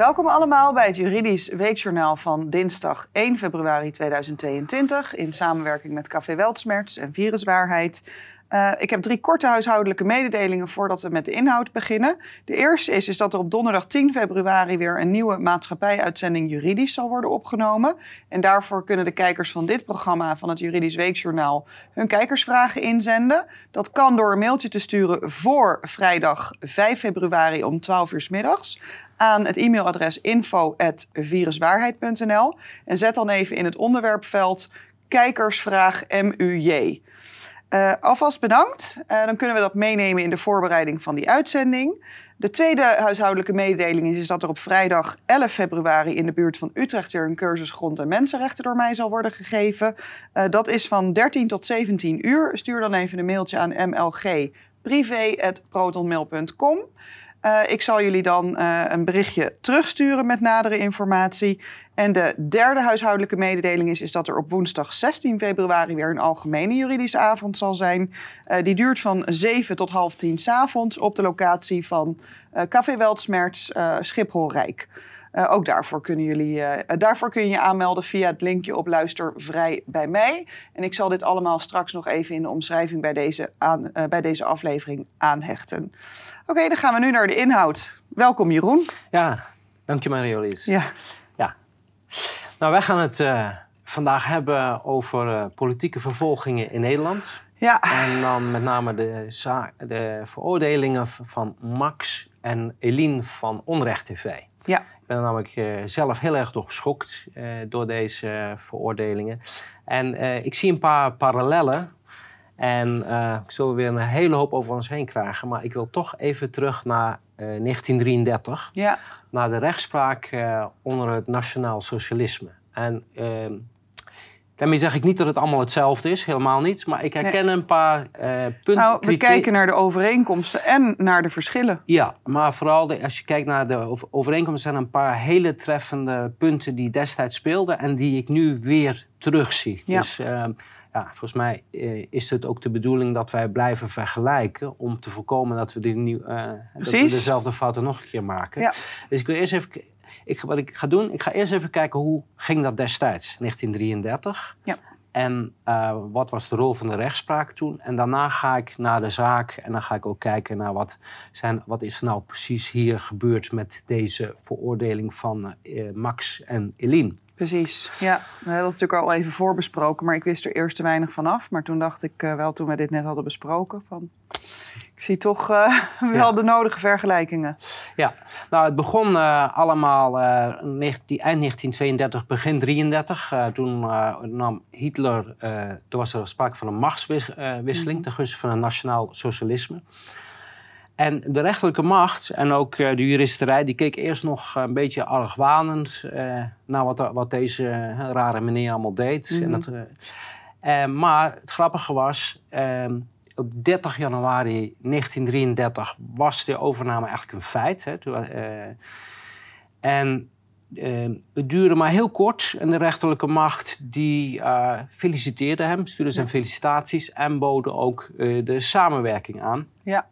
Welkom allemaal bij het Juridisch Weekjournaal van dinsdag 1 februari 2022 in samenwerking met Café Weltsmerts en Viruswaarheid. Eh, ik heb drie korte huishoudelijke mededelingen voordat we met de inhoud beginnen. De eerste is, is dat er op donderdag 10 februari weer een nieuwe maatschappij-uitzending juridisch zal worden opgenomen. En daarvoor kunnen de kijkers van dit programma, van het Juridisch Weekjournaal, hun kijkersvragen inzenden. Dat kan door een mailtje te sturen voor vrijdag 5 februari om 12 uur middags aan het e-mailadres info.viruswaarheid.nl en zet dan even in het onderwerpveld kijkersvraag MUJ. Eh, alvast bedankt. Eh, dan kunnen we dat meenemen in de voorbereiding van die uitzending. De tweede huishoudelijke mededeling is, is, dat er op vrijdag 11 februari in de buurt van Utrecht weer een cursus grond- en mensenrechten door mij zal worden gegeven. Eh, dat is van 13 tot 17 uur. Stuur dan even een mailtje aan mlgprivé.protonmail.com. Eh, ik zal jullie dan eh, een berichtje terugsturen met nadere informatie. En de derde huishoudelijke mededeling is, is dat er op woensdag 16 februari weer een algemene juridische avond zal zijn. Eh, die duurt van 7 tot half 10 s avonds op de locatie van Café Weltsmerts Schiphol Rijk. ook daarvoor, kunnen jullie, daarvoor kun je je aanmelden via het linkje op Luister Vrij bij mij. En ik zal dit allemaal straks nog even in de omschrijving bij deze, aan, bij deze aflevering aanhechten. Oké, dan gaan we nu naar de inhoud. Welkom Jeroen. Ja, dank je marie Ja. ja. Nou, wij gaan het eh, vandaag hebben over eh, politieke vervolgingen in Nederland. Ja. En dan met name de, de veroordelingen van Max en Eline van Onrecht TV. Ja. Ik ben namelijk eh, zelf heel erg door geschokt door deze veroordelingen. En ik zie een paar parallellen en uh, ik zal weer een hele hoop over ons heen krijgen. Maar ik wil toch even terug naar 1933. Eh, ja. Naar de rechtspraak eh, onder het nationaal socialisme. En ehm, daarmee zeg ik niet dat het allemaal hetzelfde is. Helemaal niet. Maar ik herken een paar punten. Nou, we kijken naar de overeenkomsten en naar de verschillen. Ja, maar vooral de, als je kijkt naar de overeenkomsten... zijn een paar hele treffende punten die destijds speelden... en die ik nu weer terugzie. Ja. Dus, ehm, ja, volgens mij eh, is het ook de bedoeling dat wij blijven vergelijken om te voorkomen dat we, die nieuw, eh, dat we dezelfde fouten nog een keer maken. Ja. Dus ik wil eerst even. Ik, wat ik ga doen, ik ga eerst even kijken hoe ging dat destijds, 1933. Ja. En eh, wat was de rol van de rechtspraak toen? En daarna ga ik naar de zaak en dan ga ik ook kijken naar wat, zijn, wat is er nou precies hier gebeurd met deze veroordeling van Max en Eline. Precies, ja. We hebben het natuurlijk al even voorbesproken, maar ik wist er eerst te weinig vanaf. Maar toen dacht ik eh, wel, toen we dit net hadden besproken, van ik zie toch eh, wel de nodige vergelijkingen. Ja, nou het begon eh, allemaal eind 1932, begin 33. toen nam Hitler, toen was er sprake van een machtswisseling mhm. ten gunste van een nationaal socialisme. En de rechterlijke macht en ook eh, de juristerij, die keek eerst nog een beetje argwanend eh, naar wat, wat, deze eh, rare meneer allemaal deed. en mhm. dat, maar het grappige was, ehm, op 30 januari 1933 was de overname eigenlijk een feit. Hè. Toen, en ehm, het duurde maar heel kort en de rechterlijke macht die feliciteerde hem, stuurde zijn felicitaties en boden ook de samenwerking aan. Ja.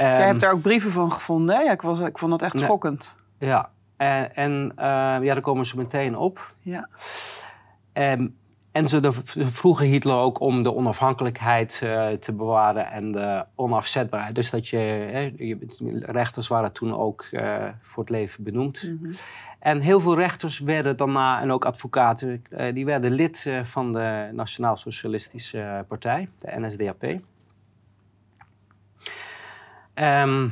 Jij hebt ehm, daar ook brieven van gevonden, hè? Ja, ik, was, ik vond dat echt schokkend. Ja, en, en eh, ja, daar komen ze meteen op. Ja. Ehm, en ze, vroegen Hitler ook om de onafhankelijkheid eh, te bewaren en de onafzetbaarheid. Dus dat je, hè, je rechters waren toen ook eh, voor het leven benoemd. Mhm. En heel veel rechters werden daarna, en ook advocaten, die werden lid van de Nationaal Socialistische Partij, de NSDAP. Ehm,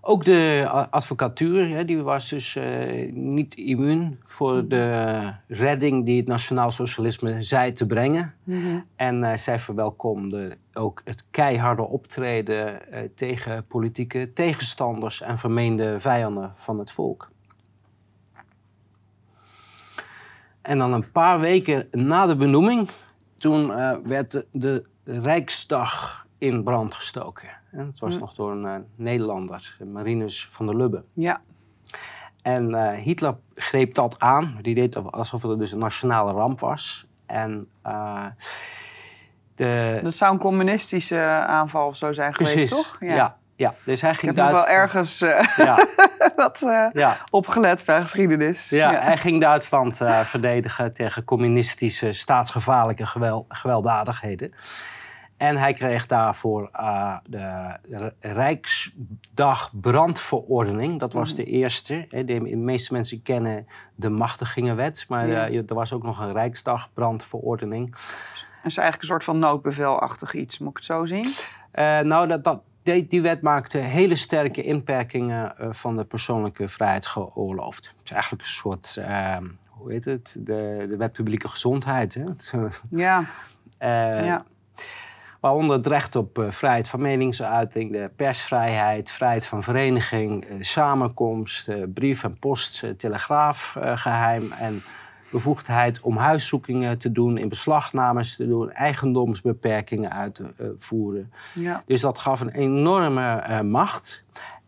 ook de advocatuur die was dus eh, niet immuun voor de redding die het nationaal socialisme zei te brengen. Mhm. En eh, zij verwelkomde ook het keiharde optreden eh, tegen politieke tegenstanders en vermeende vijanden van het volk. En dan een paar weken na de benoeming, toen werd de Rijksdag in brand gestoken het was nog door een eh, Nederlander, Marinus van der Lubbe. Ja. En eh, Hitler greep dat aan. Die deed alsof het dus een nationale ramp was. En eh, de... Dat zou een communistische aanval of zo zijn geweest, toch? ja, ja. dus hij ging Ik heb Duitsland... wel ergens ja. wat opgelet bij geschiedenis. Ja, hij ging Duitsland verdedigen tegen communistische staatsgevaarlijke gewelddadigheden. En hij kreeg daarvoor eh, de Rijksdag brandverordening. Dat was oh. de eerste. De meeste mensen kennen de machtigingenwet. Maar ja. Eh, er was ook nog een Rijksdag brandverordening. Dat is eigenlijk een soort van noodbevelachtig iets. Moet ik het zo zien? Eh, nou, dat, dat, die, wet maakte hele sterke inperkingen van de persoonlijke vrijheid geoorloofd. Het is eigenlijk een soort... Ehm, hoe heet het? De, de wet publieke gezondheid. Hè? ja. ja. Waaronder het recht op eh, vrijheid van meningsuiting, de persvrijheid, vrijheid van vereniging, eh, samenkomst, eh, brief en post, telegraafgeheim en bevoegdheid om huiszoekingen te doen, in beslagnames te doen, eigendomsbeperkingen uit te voeren. Ja. Dus dat gaf een enorme macht.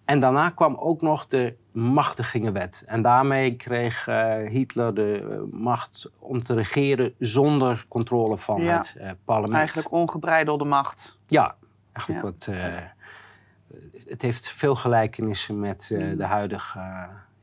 En daarna kwam ook nog de machtigingenwet. En daarmee kreeg eh, Hitler de eh, macht om te regeren zonder controle van het eh, parlement. Eigenlijk ongebreidelde macht. Ja, eigenlijk Wat, het heeft veel gelijkenissen met mm. de huidige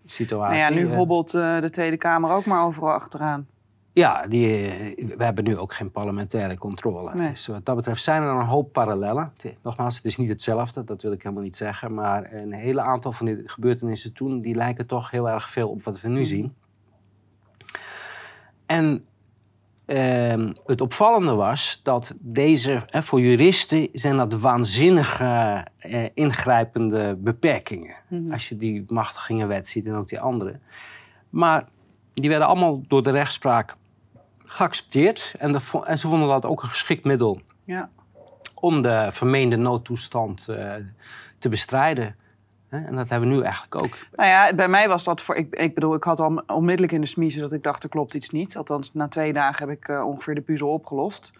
situatie. Nou ja, nu hobbelt de Tweede Kamer ook maar overal achteraan. Ja, die, eh, we hebben nu ook geen parlementaire controle. Dus wat dat betreft zijn er een hoop parallellen. Eh, nogmaals, het is niet hetzelfde, dat wil ik helemaal niet zeggen. Maar een hele aantal van die gebeurtenissen toen, die lijken toch heel erg veel op wat we nu mm. zien. En ehm, het opvallende was dat deze, voor juristen zijn dat waanzinnige eh, ingrijpende beperkingen. Mm-hmm. Als je die machtigingenwet ziet en ook die andere. Maar die werden allemaal door de rechtspraak geaccepteerd. En, de, en, ze vonden dat ook een geschikt middel ja. om de vermeende noodtoestand eh, te bestrijden. En dat hebben we nu eigenlijk ook. Nou ja, bij mij was dat voor. Ik, ik bedoel, ik had al onmiddellijk in de smiezen dat ik dacht: er klopt iets niet. Althans, na twee dagen heb ik eh, ongeveer de puzzel opgelost.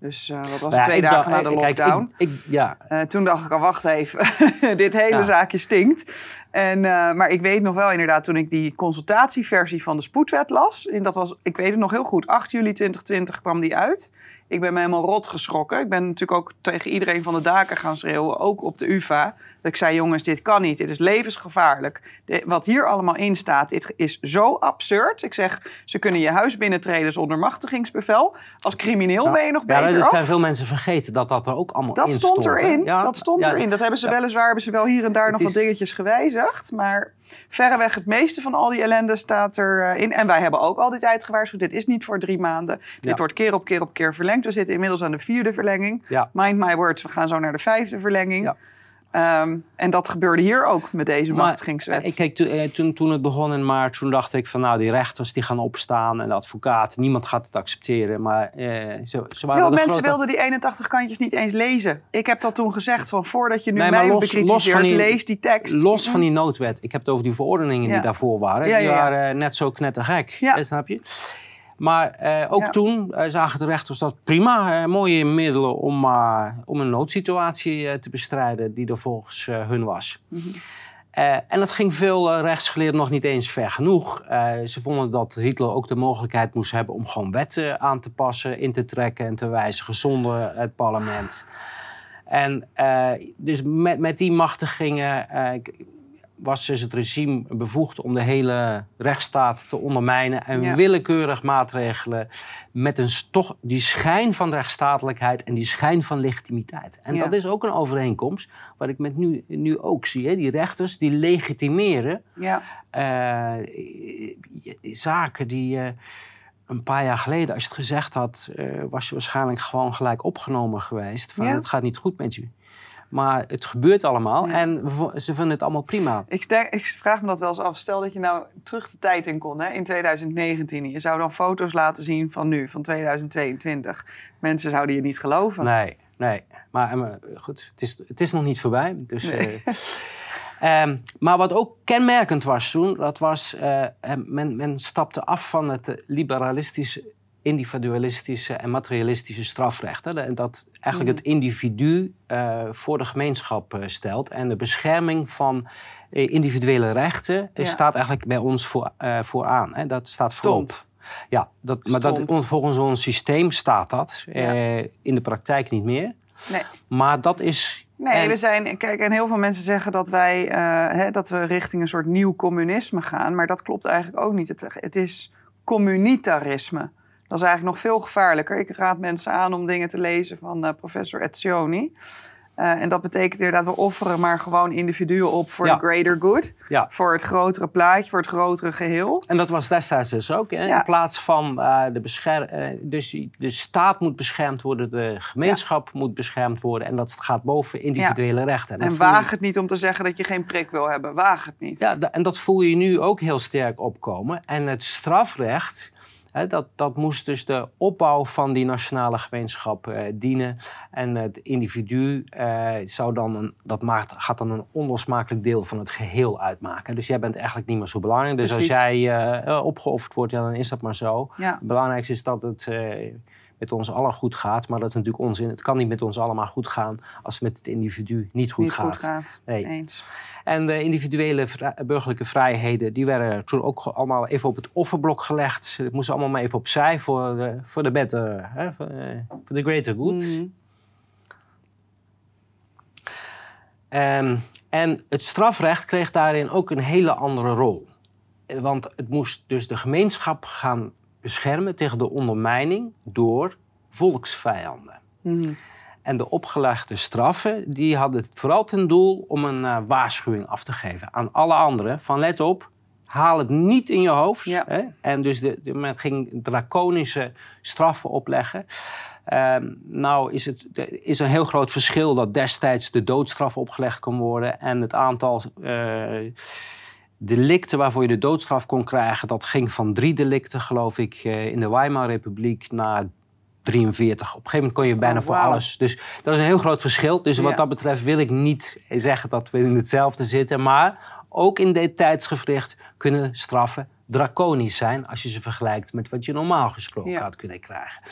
Dus uh, was nou ja, twee dagen na eh, de lockdown. Kijk, ik, ja. Eh, toen dacht ik al, wacht even, dit hele zaakje stinkt. En, maar ik weet nog wel inderdaad, toen ik die consultatieversie van de spoedwet las... En dat was, ik weet het nog heel goed, 8 juli 2020 kwam die uit. Ik ben me helemaal rot geschrokken. Ik ben natuurlijk ook tegen iedereen van de daken gaan schreeuwen, ook op de UvA. Dat ik zei, jongens, dit kan niet. Dit is levensgevaarlijk. De, wat hier allemaal in staat, dit is zo absurd. Ik zeg, ze kunnen je huis binnentreden zonder machtigingsbevel. Als crimineel ben je nog ja, beter Ja, er zijn veel mensen vergeten dat dat er ook allemaal dat in stond. Erin. Dat stond erin. Dat hebben ze weliswaar, hebben ze wel hier en daar nog wat dingetjes gewijzigd. Maar verreweg het meeste van al die ellende staat erin. Eh, en wij hebben ook al die tijd gewaarschuwd, dit is niet voor drie maanden. Dit wordt keer op keer op keer verlengd. We zitten inmiddels aan de vierde verlenging. Mind my words, we gaan zo naar de vijfde verlenging. Ja. Ehm, en dat gebeurde hier ook met deze machtigingswet. Eh, ik, kijk, eh, toen, toen het begon in maart, toen dacht ik van nou, die rechters die gaan opstaan en de advocaten, niemand gaat het accepteren. Maar eh, ze, waren Yo, mensen wilden die 81 kantjes niet eens lezen. Ik heb dat toen gezegd van voordat je nu nee, mij los, bekritiseert, die, lees die tekst. Los van hm. die noodwet. Ik heb het over die verordeningen die daarvoor waren. Die waren eh, net zo knettergek, snap je? Maar eh, ook toen eh, zagen de rechters dat prima. mooie middelen om, eh, om een noodsituatie te bestrijden die er volgens hun was. Mhm. en dat ging veel rechtsgeleerden nog niet eens ver genoeg. ze vonden dat Hitler ook de mogelijkheid moest hebben om gewoon wetten aan te passen, in te trekken en te wijzigen zonder het parlement. En dus met, met die machtigingen was dus het regime bevoegd om de hele rechtsstaat te ondermijnen en willekeurig maatregelen met een toch die schijn van rechtsstatelijkheid en die schijn van legitimiteit. En dat is ook een overeenkomst wat ik met nu, nu ook zie. Hè? Die rechters die legitimeren ja. Eh, zaken die uh, een paar jaar geleden, als je het gezegd had, eh, was je waarschijnlijk gewoon gelijk opgenomen geweest. Van het gaat niet goed met je. Maar het gebeurt allemaal en ze vinden het allemaal prima. Ik, ik, vraag me dat wel eens af. Stel dat je nou terug de tijd in kon, hè, in 2019. Je zou dan foto's laten zien van nu, van 2022. Mensen zouden je niet geloven. Nee, nee. Maar, eh, eh, goed, het is, het is nog niet voorbij. Dus, eh, ehm, maar wat ook kenmerkend was toen, dat was... Uh, men, men stapte af van het liberalistische individualistische en materialistische strafrechten En dat eigenlijk mhm. het individu eh, voor de gemeenschap eh, stelt. En de bescherming van eh, individuele rechten staat eigenlijk bij ons voor, vooraan. Hè? Dat staat voorop. Ja, dat, maar dat, volgens ons systeem staat dat. in de praktijk niet meer. Nee. Maar dat is Nee, we zijn, kijk, en heel veel mensen zeggen dat wij hè, dat we richting een soort nieuw communisme gaan, maar dat klopt eigenlijk ook niet. Het, het is communitarisme. Dat is eigenlijk nog veel gevaarlijker. Ik raad mensen aan om dingen te lezen van eh, professor Etzioni. Eh, en dat betekent inderdaad, we offeren maar gewoon individuen op voor de greater good. Ja. Voor het grotere plaatje, voor het grotere geheel. En dat was destijds dus ook. Hè? In plaats van eh, de bescherming. dus de staat moet beschermd worden, de gemeenschap moet beschermd worden. En dat gaat boven individuele rechten. En, en waag het niet om te zeggen dat je geen prik wil hebben. Waag het niet. Ja, en dat voel je nu ook heel sterk opkomen. En het strafrecht dat, dat moest dus de opbouw van die nationale gemeenschap eh, dienen. En het individu eh, zou dan een, dat gaat dan een onlosmakelijk deel van het geheel uitmaken. Dus jij bent eigenlijk niet meer zo belangrijk. Dus als jij eh, opgeofferd wordt, dan is dat maar zo. Het belangrijkste is dat het met ons allen goed gaat. Maar dat is natuurlijk onzin. Het kan niet met ons allemaal goed gaan als het met het individu niet goed gaat. Nee. Eens. En de individuele burgerlijke vrijheden, die werden toen ook allemaal even op het offerblok gelegd. Het moest allemaal maar even opzij voor de, voor de better, hè? Voor, eh, de greater good. Mm-hmm. Ehm, en het strafrecht kreeg daarin ook een hele andere rol. Want het moest dus de gemeenschap gaan beschermen tegen de ondermijning door volksvijanden. Hmm. En de opgelegde straffen die hadden vooral ten doel om een eh, waarschuwing af te geven aan alle anderen: van let op, haal het niet in je hoofd. Hè? En dus de, men ging draconische straffen opleggen. Ehm, nou is het is een heel groot verschil dat destijds de doodstraf opgelegd kon worden en het aantal. Eh, delicten waarvoor je de doodstraf kon krijgen, dat ging van drie delicten, geloof ik, eh, in de Weimar-republiek naar 43. Op een gegeven moment kon je bijna oh, voor alles. Dus dat is een heel groot verschil. Dus wat dat betreft wil ik niet zeggen dat we in hetzelfde zitten. Maar ook in dit tijdsgevricht kunnen straffen draconisch zijn als je ze vergelijkt met wat je normaal gesproken had kunnen krijgen.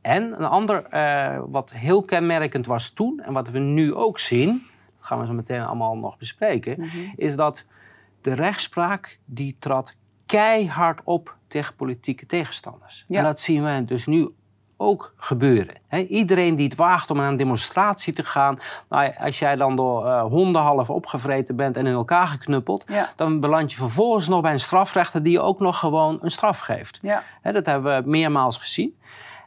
En een ander eh, wat heel kenmerkend was toen en wat we nu ook zien, dat gaan we zo meteen allemaal nog bespreken, mhm. is dat de rechtspraak die trad keihard op tegen politieke tegenstanders. En dat zien we dus nu ook gebeuren. iedereen die het waagt om aan een demonstratie te gaan, nou, als jij dan door uh, honden half opgevreten bent en in elkaar geknuppeld, dan beland je vervolgens nog bij een strafrechter die je ook nog gewoon een straf geeft. dat hebben we meermaals gezien.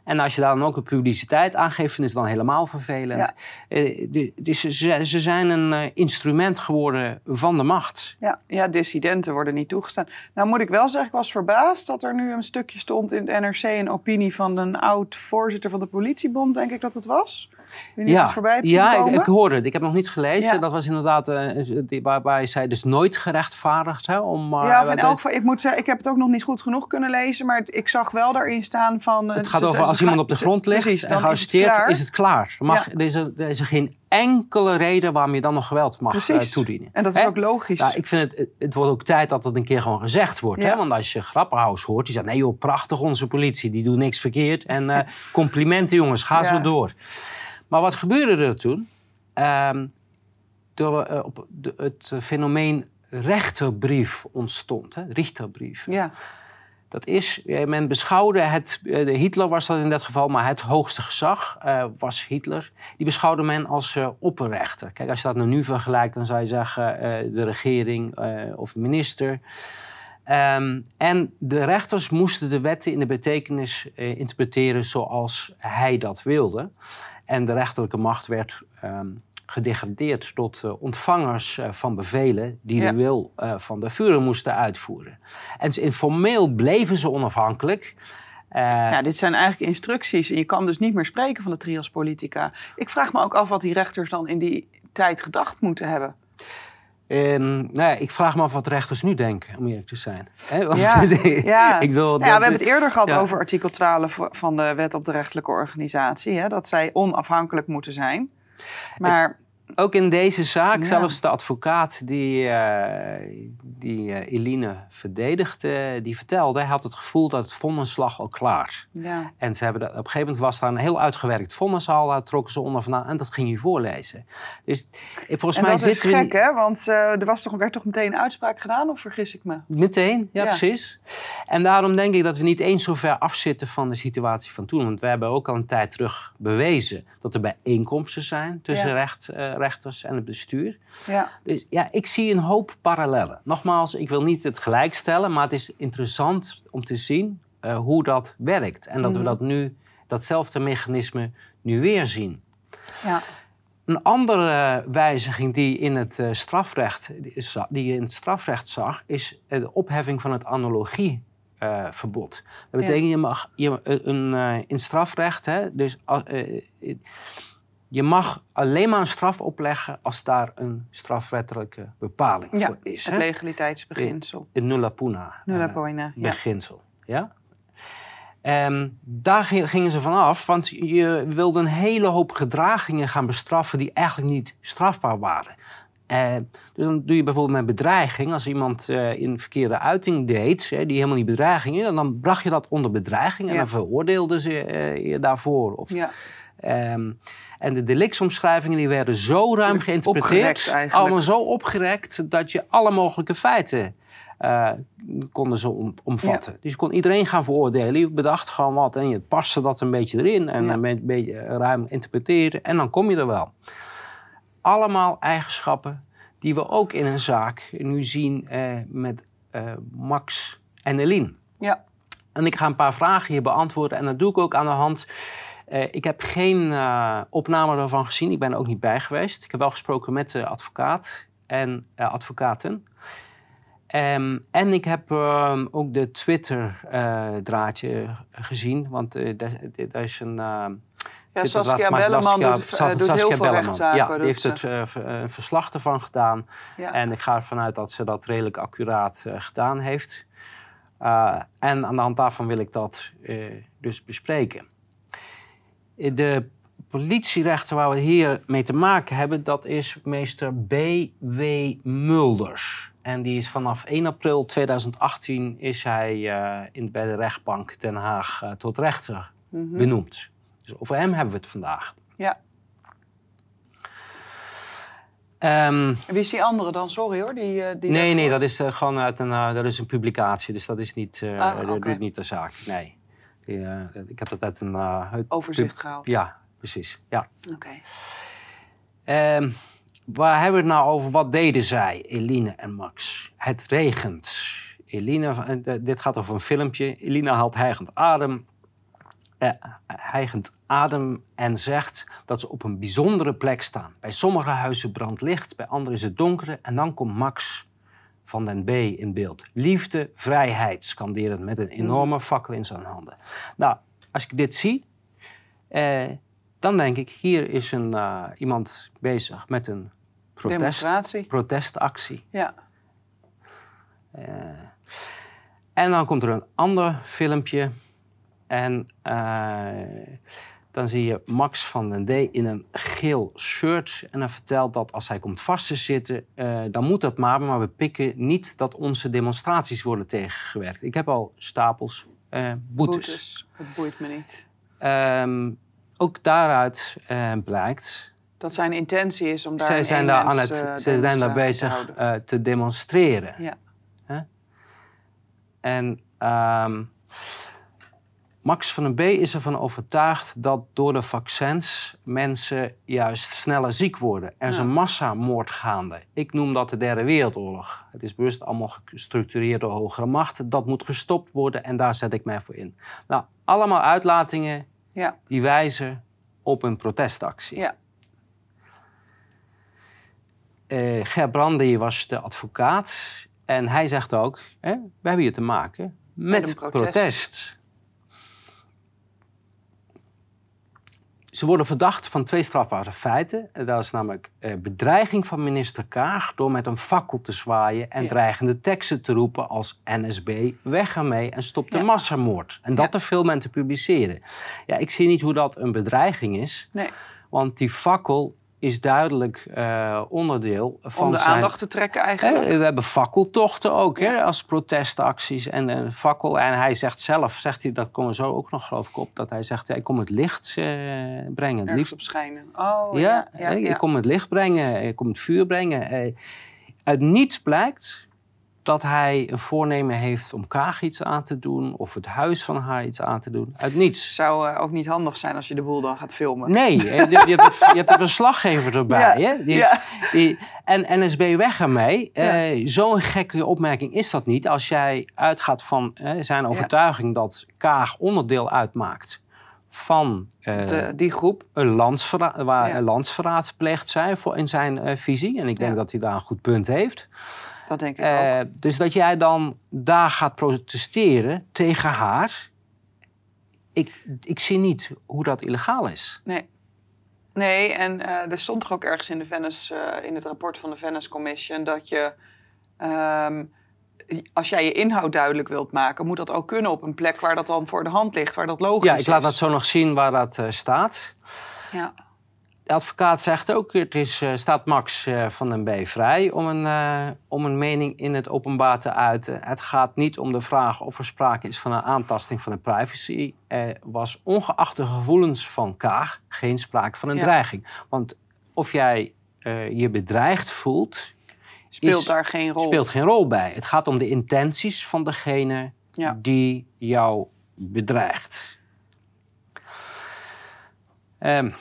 En als je daar dan ook een publiciteit aan geeft, is het dan helemaal vervelend. Eh, ze, ze, zijn een eh, instrument geworden van de macht. Ja, ja, dissidenten worden niet toegestaan. Nou moet ik wel zeggen, ik was verbaasd dat er nu een stukje stond in het NRC... een opinie van een oud voorzitter van de politiebond, denk ik dat het was... Wanneer ja. voorbij Ik, ik, hoorde het. Ik heb nog niet gelezen. Dat was inderdaad uh, eh, eh, waarbij zij dus nooit gerechtvaardigd hè, om... Uh, ja, of elk ik moet zeggen, ik heb het ook nog niet goed genoeg kunnen lezen, maar ik zag wel daarin staan van... het gaat dus over als iemand op de grond ligt en gearresteerd, is, is het klaar. Mag, ja. er deze geen enkele reden waarom je dan nog geweld mag toedienen. En dat is ook logisch. Ja, ik vind het, het wordt ook tijd dat dat een keer gewoon gezegd wordt. Hè? Want als je grappenhuis hoort, die zegt: nee joh, prachtig onze politie, die doet niks verkeerd. En complimenten jongens, ga zo door. Maar wat gebeurde er toen? Um, door, eh, op de, het fenomeen rechterbrief ontstond, hè? richterbrief. Ja. Dat is, eh, men beschouwde het, eh, Hitler was dat in dat geval, maar het hoogste gezag was Hitler. Die beschouwde men als uh, opperrechter. Kijk, als je dat nou nu vergelijkt, dan zou je zeggen de regering of minister. Ehm, en de rechters moesten de wetten in de betekenis interpreteren zoals hij dat wilde. En de rechterlijke macht werd um, gedegradeerd tot eh, ontvangers eh, van bevelen die de wil eh, van de Führer moesten uitvoeren. En informeel bleven ze onafhankelijk. ja, dit zijn eigenlijk instructies en je kan dus niet meer spreken van de trias politica. Ik vraag me ook af wat die rechters dan in die tijd gedacht moeten hebben. Ehm, nou ja, ik vraag me af wat rechters nu denken, om eerlijk te zijn. ja, ik wil ja, we hebben het eerder gehad over artikel 12 van de Wet op de Rechtelijke Organisatie. Hè, dat zij onafhankelijk moeten zijn. Maar ook in deze zaak, zelfs de advocaat die, eh, die uh, Eline verdedigde, die vertelde, hij had het gevoel dat het vondenslag al klaar was. Ja. En ze hebben op een gegeven moment was daar een heel uitgewerkt vondenshal, daar trokken ze onder vandaan en dat ging hij voorlezen. Dus eh, volgens mij zit er. Dat is gek, hè? Want er was toch, werd toch meteen een uitspraak gedaan, of vergis ik me? Meteen, ja, precies. En daarom denk ik dat we niet eens zo ver afzitten van de situatie van toen. Want we hebben ook al een tijd terug bewezen dat er bijeenkomsten zijn tussen recht rechters en het bestuur. Ja. Dus ja, ik zie een hoop parallellen. Nogmaals, ik wil niet het gelijk stellen, maar het is interessant om te zien eh, hoe dat werkt. En dat we mhm. dat nu, datzelfde mechanisme, nu weer zien. Ja. Een andere eh, wijziging die, in het, eh, strafrecht, die je in het strafrecht zag, is de opheffing van het analogieverbod. Dat betekent, je mag je, een, in strafrecht, hè, dus je mag alleen maar een straf opleggen als daar een strafwettelijke bepaling ja, voor is. Het legaliteitsbeginsel. Het nulla poena. Eh, nulla poena. beginsel. Ja? Ehm, daar gingen ze vanaf, want je wilde een hele hoop gedragingen gaan bestraffen die eigenlijk niet strafbaar waren. Uh, dus dan doe je bijvoorbeeld met bedreiging. Als iemand uh, in verkeerde uiting deed, die helemaal niet bedreiging is, dan bracht je dat onder bedreiging en dan veroordeelde ze eh, je daarvoor. Of, ja. Ehm, en de delictsomschrijvingen die werden zo ruim geïnterpreteerd, allemaal zo opgerekt, dat je alle mogelijke feiten eh, konden omvatten. Dus je kon iedereen gaan veroordelen. Je bedacht gewoon wat en je paste dat een beetje erin en ja. een beetje eh, ruim interpreteren en dan kom je er wel. Allemaal eigenschappen die we ook in een zaak nu zien eh, met Max en Eline. Ja. En ik ga een paar vragen hier beantwoorden en dat doe ik ook aan de hand eh, ik heb geen eh, opname daarvan gezien. Ik ben er ook niet bij geweest. Ik heb wel gesproken met de advocaat en eh, advocaten. Ehm, en ik heb ehm, ook de Twitter-draadje gezien. Want daar is een. Ja, Saskia Belleman doet, Saskia heel veel Ja, die heeft het uh, verslag ervan gedaan. Ja. En ik ga ervan uit dat ze dat redelijk accuraat gedaan heeft. Uh, en aan de hand daarvan wil ik dat dus bespreken. Eh, de politierechter waar we hier mee te maken hebben, dat is meester B.W. Mulders. En die is vanaf 1 april 2018 is hij eh, in, bij de rechtbank Den Haag eh, tot rechter mhm. benoemd. Dus over hem hebben we het vandaag. Ja. Um, Wie is die andere dan? Sorry hoor. Die, die nee, nee, dat is gewoon uit een, dat is een publicatie. Dus dat is niet, ah, dat doet niet de zaak. Nee. Ja, ik heb dat uit een... Eh, Overzicht gehaald? Ja, precies. Ja. Oké. Ehm, waar hebben we het nou over? Wat deden zij, Eline en Max? Het regent. Eline, eh, dit gaat over een filmpje. Eline haalt hijgend adem. Eh, adem en zegt dat ze op een bijzondere plek staan. Bij sommige huizen brandt licht, bij anderen is het donker en dan komt Max van den B in beeld. Liefde, vrijheid, scanderend met een mm. enorme fakkel in zijn handen. Nou, als ik dit zie, eh, dan denk ik, hier is een, eh, iemand bezig met een protest, protestactie. Ja. Eh, en dan komt er een ander filmpje. En eh, dan zie je Max van den D in een geel shirt. En hij vertelt dat als hij komt vast te zitten, eh, dan moet dat maar. Maar we pikken niet dat onze demonstraties worden tegengewerkt. Ik heb al stapels eh, boetes. boetes. Dat boeit me niet. Ehm, ook daaruit eh, blijkt. Dat zijn intentie is om daar. Zij zijn daar aan het. zij zijn daar bezig te, te demonstreren. Ja. En. Ehm, Max van den B is ervan overtuigd dat door de vaccins mensen juist sneller ziek worden. Er is massa een massamoord gaande. Ik noem dat de Derde Wereldoorlog. Het is bewust allemaal gestructureerd door hogere machten. Dat moet gestopt worden en daar zet ik mij voor in. Nou, allemaal uitlatingen ja. die wijzen op een protestactie. Ja. Eh, Gerbrandy was de advocaat en hij zegt ook: hè, we hebben hier te maken met, protest. Ze worden verdacht van twee strafbare feiten. Eh, dat is namelijk eh, bedreiging van minister Kaag door met een fakkel te zwaaien en dreigende teksten te roepen als NSB, weg ermee en stop de massamoord. En dat ja. te veel mensen publiceren. Ja, ik zie niet hoe dat een bedreiging is. Nee. Want die fakkel is duidelijk eh, onderdeel van. Om de aandacht te trekken eigenlijk. Eh, we hebben fakkeltochten ook hè, als protestacties en, een fakkel. En hij zegt zelf, zegt hij, dat komen we zo ook nog geloof ik op, dat hij zegt: ja, ik kom het licht eh, brengen. Het licht opschijnen. Oh, ja, ja, ja, ik kom het licht brengen, ik kom het vuur brengen. Uit niets blijkt dat hij een voornemen heeft om Kaag iets aan te doen of het huis van haar iets aan te doen. Uit niets. Zou eh, ook niet handig zijn als je de boel dan gaat filmen. Nee, eh, je, hebt, je hebt, een verslaggever erbij. Hè? en NSB weg ermee. Eh, zo'n gekke opmerking is dat niet als jij uitgaat van zijn overtuiging dat Kaag onderdeel uitmaakt van die groep. Een waar een landsverraad pleegt zijn voor, in zijn visie. En ik denk dat hij daar een goed punt heeft. Dat denk ik eh, ook. Dus dat jij dan daar gaat protesteren tegen haar. Ik, ik zie niet hoe dat illegaal is. Nee. Nee, en eh, er stond toch ook ergens in, de Venice, eh, in het rapport van de Venice Commission dat je. Ehm, als jij je inhoud duidelijk wilt maken, moet dat ook kunnen op een plek waar dat dan voor de hand ligt, waar dat logisch is. Ja, ik laat dat zo nog zien waar dat staat. Ja de advocaat zegt ook, het is, eh, staat Max eh, van den B vrij om een, eh, om een mening in het openbaar te uiten. Het gaat niet om de vraag of er sprake is van een aantasting van de privacy. Er was ongeacht de gevoelens van Kaag geen sprake van een dreiging. Want of jij je bedreigd voelt... Speelt daar geen rol. Speelt geen rol bij. Het gaat om de intenties van degene die jou bedreigt. Um,